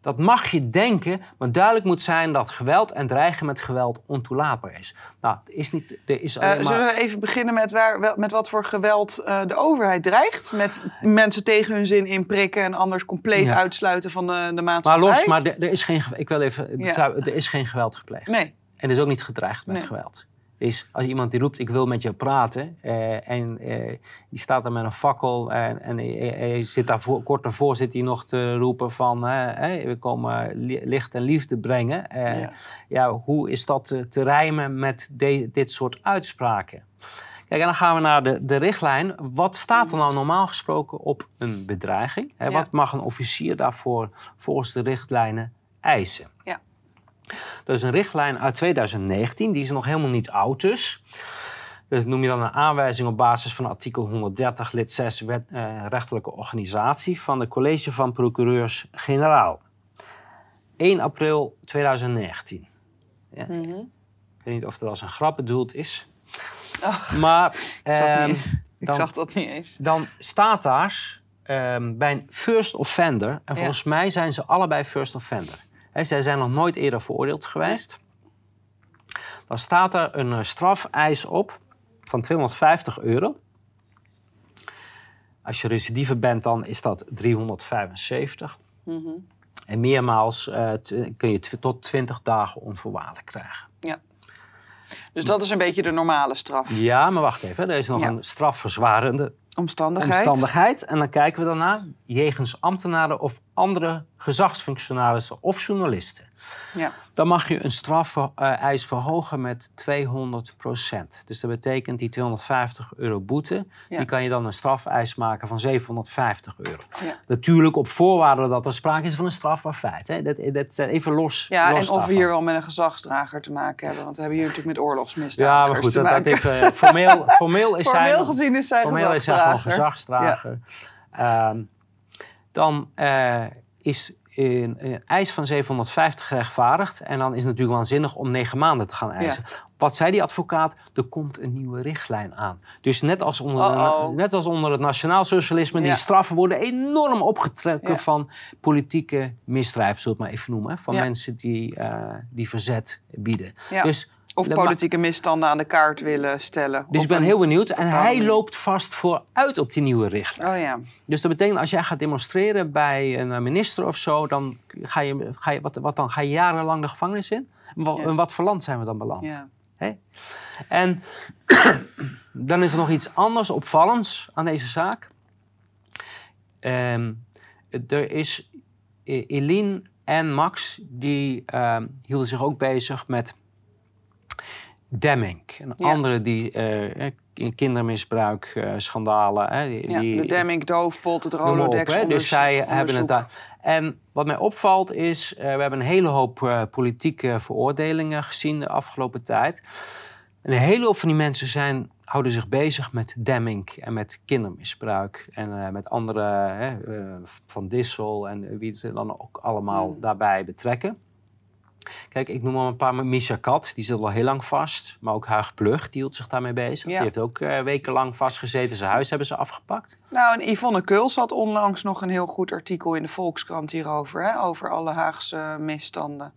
Dat mag je denken, maar duidelijk moet zijn dat geweld en dreigen met geweld ontoelaatbaar is. Nou, is niet, er is eh, maar... Zullen we even beginnen met, waar, met wat voor geweld eh, de overheid dreigt? Met mensen tegen hun zin inprikken en anders compleet uitsluiten van de, de maatschappij? Maar los, maar er, is, geen, ik wil even, er is geen geweld gepleegd. Nee. En er is ook niet gedreigd met geweld is als iemand die roept, ik wil met je praten. Eh, en eh, die staat dan met een fakkel. En, en eh, hij, zit daar voor, kort daarvoor zit hij nog te roepen van... we komen licht en liefde brengen. ja. hoe is dat te, rijmen met dit soort uitspraken? Kijk, en dan gaan we naar de, de richtlijn. Wat staat er nou normaal gesproken op een bedreiging? Hè, Wat mag een officier daarvoor volgens de richtlijnen eisen? Ja. Dat is een richtlijn uit 2019, die is nog helemaal niet oud dus. Dat noem je dan een aanwijzing op basis van artikel 130 lid 6 wet, eh, rechtelijke organisatie van de College van Procureurs-Generaal. 1 april 2019. Ja. Mhm. Ik weet niet of dat als een grap bedoeld is. maar ik, zag ehm, dan, dat niet eens. Dan staat daar ehm, bij een first offender, en volgens mij zijn ze allebei first offender zij zijn nog nooit eerder veroordeeld geweest. Dan staat er een eh, strafeis op van 250 euro. Als je recidive bent, dan is dat 375. Mhm. En meermaals eh, kun je tot 20 dagen onvoorwaardelijk krijgen. Ja. Dus dat is een beetje de normale straf. Ja, maar wacht even. Er is nog een strafverzwarende omstandigheid. omstandigheid. En dan kijken we daarna jegens ambtenaren of andere gezagsfunctionarissen of journalisten. Ja. Dan mag je een strafeis eh, verhogen met 200 procent. Dus dat betekent die 250 euro boete, die kan je dan een strafeis maken van 750 euro. Natuurlijk op voorwaarde dat er sprake is van een strafbaar feit. Hè. Dat, dat even los. Ja, los en of we hier wel met een gezagsdrager te maken hebben, want we hebben hier natuurlijk met oorlogsmisdaden. Ja, maar goed, dat, dat eh, formeel, formeel is formeel Gezien is hij een gezagsdrager. is gezagsdrager. Ehm, dan eh, is een, eis van 750 gerechtvaardigd. En dan is het natuurlijk waanzinnig om negen maanden te gaan eisen. Wat zei die advocaat? Er komt een nieuwe richtlijn aan. Dus net als onder, net als onder het nationaal socialisme, die straffen worden enorm opgetrokken van politieke misdrijven, zullen het maar even noemen. Van mensen die, eh, die verzet bieden. Dus of politieke misstanden aan de kaart willen stellen. Dus ik ben heel benieuwd. En hij loopt vast vooruit op die nieuwe richtlijn. Oh ja. Dus dat betekent als jij gaat demonstreren bij een eh, minister of zo, dan ga je, ga je, wat, wat dan, ga je jarenlang de gevangenis in. wat, ja. voor land zijn we dan beland? Ja. En dan is er nog iets anders opvallends aan deze zaak. Ehm, er is eh, Eline en Max, die ehm, hielden zich ook bezig met Demming. Een andere die eh, eh, in kindermisbruik, eh, schandalen. Hè, die, ja, de Demming, Doofpot, het Rolodex. dus zij hebben het daar. En wat mij opvalt is, we hebben een hele hoop politieke veroordelingen gezien de afgelopen tijd. En een hele hoop van die mensen zijn, houden zich bezig met demming en met kindermisbruik. En met andere, Van Dissel en wie ze dan ook allemaal hmm. daarbij betrekken. Kijk, ik noem al een paar. Misha Kat, die zit al heel lang vast. Maar ook Huig Plug, die hield zich daarmee bezig. Die heeft ook uh, wekenlang vastgezeten. Zijn huis hebben ze afgepakt. Nou, en Yvonne Keuls had onlangs nog een heel goed artikel in de Volkskrant hierover. Hè? Over alle Haagse misstanden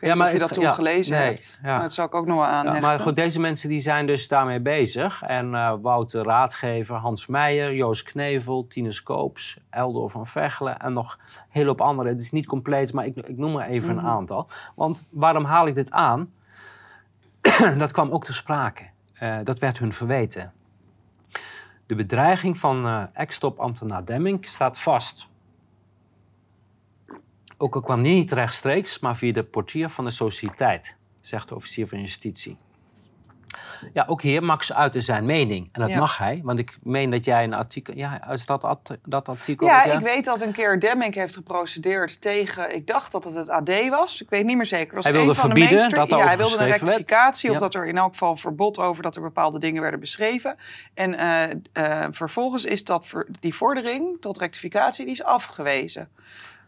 ja, maar je dat toen ja, gelezen nee, hebt. Maar dat zou ik ook nog wel aan. Ja, maar goed, deze mensen die zijn dus daarmee bezig. En eh, Wouter Raadgever, Hans Meijer, Joost Knevel, Tine Koops Eldor van Vechelen en nog een hele hoop anderen. Het is niet compleet, maar ik, ik noem er even een mhm. aantal. Want waarom haal ik dit aan? dat kwam ook te sprake. Eh, dat werd hun verweten. De bedreiging van uh, eh, ex topambtenaar Demming staat vast. Ook al kwam niet rechtstreeks, maar via de portier van de sociëteit, zegt de officier van justitie. Ja, ook hier, Max uitte zijn mening. En dat mag hij, want ik meen dat jij een artikel... Ja, uit dat, dat artikel... Ja, ik weet dat een keer Demming heeft geprocedeerd tegen... Ik dacht dat het het AD was. Ik weet niet meer zeker. Dat hij wilde verbieden dat er ja, hij wilde een rectificatie. Of dat er in elk geval een verbod over dat er bepaalde dingen werden beschreven. En eh, eh, vervolgens is dat die vordering tot rectificatie die is afgewezen.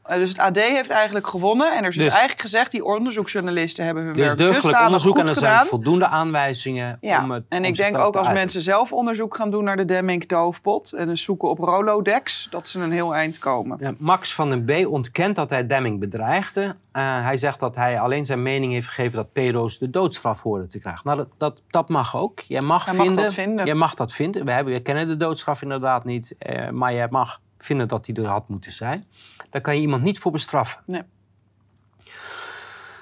Eh, dus het AD heeft eigenlijk gewonnen. En er is dus, dus, eigenlijk gezegd, die onderzoeksjournalisten hebben hun dus werk Dus deugdelijk onderzoek en er zijn voldoende aanwijzingen om het En ik denk ook als mensen zelf onderzoek gaan doen naar de Demming-doofpot... en een zoeken op Rolodex, dat ze een heel eind komen. Ja, Max van den B ontkent dat hij Demming bedreigde. Eh, hij zegt dat hij alleen zijn mening heeft gegeven dat pedo's de doodstraf horen te krijgen. Nou, dat, dat, mag ook. Je mag, vinden, mag dat vinden. mag dat vinden. We, hebben, we kennen de doodstraf inderdaad niet, eh, maar jij mag vinden dat die er had moeten zijn. Daar kan je iemand niet voor bestraffen. Nee.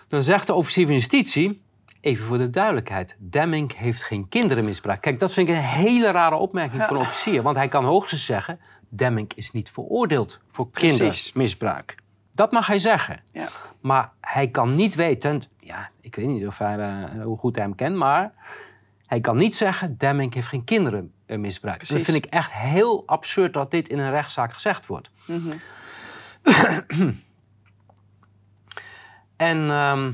Dan zegt de officier van justitie, even voor de duidelijkheid, Demming heeft geen kinderenmisbruik. Kijk, dat vind ik een hele rare opmerking van een officier. Want hij kan hoogstens zeggen, Demming is niet veroordeeld voor kindermisbruik. Dat mag hij zeggen. Ja. Maar hij kan niet weten, ja, ik weet niet of hij, eh, hoe goed hij hem kent, maar hij kan niet zeggen, Demming heeft geen kinderenmisbruik. Dat vind ik echt heel absurd dat dit in een rechtszaak gezegd wordt. Mm en ehm,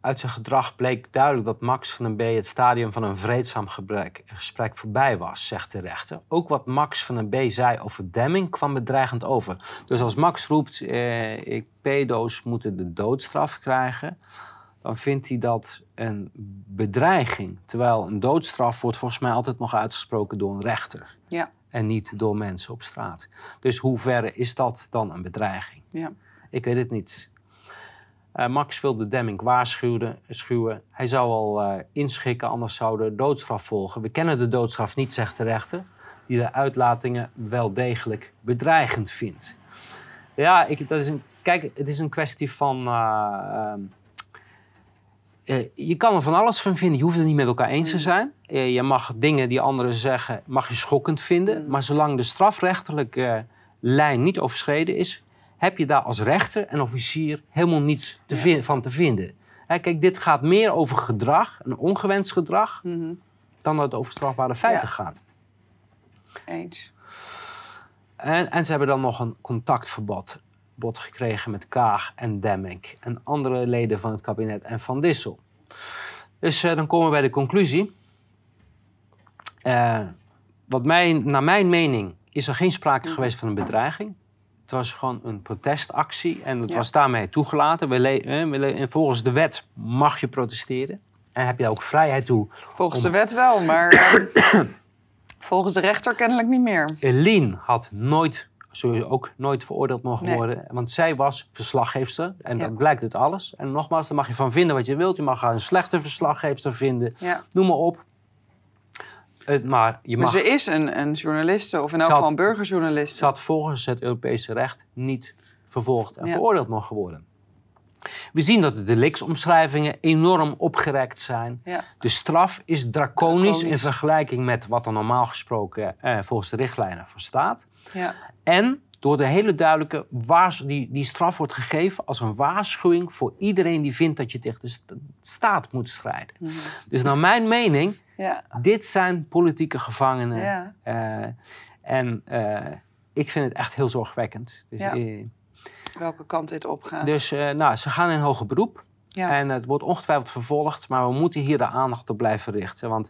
uit zijn gedrag bleek duidelijk dat Max van den B het stadium van een vreedzaam gesprek voorbij was, zegt de rechter. Ook wat Max van den B zei over Demming kwam bedreigend over. Dus als Max roept, eh, ik, pedo's moeten de doodstraf krijgen, dan vindt hij dat een bedreiging. Terwijl een doodstraf wordt volgens mij altijd nog uitgesproken door een rechter. Ja en niet door mensen op straat. Dus hoe ver is dat dan een bedreiging? Ja. Ik weet het niet. Uh, Max wilde Demming waarschuwen. Hij zou al uh, inschikken, anders zou de doodstraf volgen. We kennen de doodstraf niet, zegt de rechter, die de uitlatingen wel degelijk bedreigend vindt. Ja, ik, dat is een, kijk, het is een kwestie van. Eh, ehm, eh, je kan er van alles van vinden. Je hoeft het niet met elkaar eens te mm. zijn. Eh, je mag dingen die anderen zeggen, mag je schokkend vinden. Mm. Maar zolang de strafrechtelijke eh, lijn niet overschreden is, heb je daar als rechter en officier helemaal niets te van te vinden. Hè, kijk, dit gaat meer over gedrag, een ongewenst gedrag, mm-hmm. dan dat het over strafbare feiten gaat. Eens. En, en, ze hebben dan nog een contactverbod bod gekregen met Kaag en Demmink en andere leden van het kabinet en Van Dissel. Dus eh, dan komen we bij de conclusie. Eh, wat mijn, naar mijn mening is er geen sprake geweest van een bedreiging. Het was gewoon een protestactie en het was daarmee toegelaten. We eh, en volgens de wet mag je protesteren. En heb je daar ook vrijheid toe. Volgens de wet wel, maar volgens de rechter kennelijk niet meer. Eline had nooit zullen ook nooit veroordeeld mogen worden. Want zij was verslaggeefster. En ja. dat blijkt uit alles. En nogmaals, daar mag je van vinden wat je wilt. Je mag haar een slechte verslaggeefster vinden. Noem maar op. Het, maar, je mag, ze is een, een journaliste, of in elk geval een burgerjournalist. Ze volgens het Europese recht niet vervolgd en veroordeeld mogen worden. We zien dat de delictsomschrijvingen enorm opgerekt zijn. De straf is draconisch, in vergelijking met wat er normaal gesproken eh, volgens de richtlijnen voor staat. Ja. En door de hele duidelijke waars die, die straf wordt gegeven als een waarschuwing voor iedereen die vindt dat je tegen de staat moet strijden. Mhm. Dus naar mijn mening, ja. dit zijn politieke gevangenen. Eh, en eh, ik vind het echt heel zorgwekkend. Dus, eh, Welke kant dit opgaat. Dus nou, ze gaan in hoger beroep. En het wordt ongetwijfeld vervolgd, maar we moeten hier de aandacht op blijven richten. Want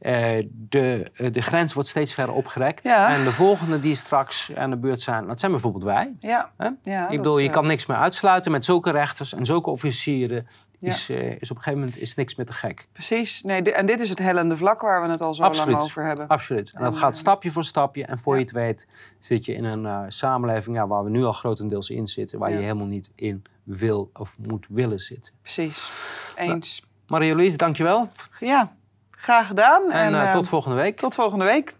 eh, de, eh, de grens wordt steeds verder opgerekt. En de volgende die straks aan de beurt zijn, dat zijn bijvoorbeeld wij. Ja. ja ik bedoel, je eh, kan niks meer uitsluiten met zulke rechters en zulke officieren. Is, is op een gegeven moment is niks meer te gek. Precies. Nee, en dit is het hellende vlak waar we het al zo lang over hebben. Absoluut. En dat gaat stapje voor stapje. En voor je het weet zit je in een samenleving ja, waar we nu al grotendeels in zitten. Waar je helemaal niet in wil of moet willen zitten. Precies. Nou, Eens. Marie-Louise, dankjewel. Ja, Graag gedaan. En, eh, tot eh, volgende week. Tot volgende week.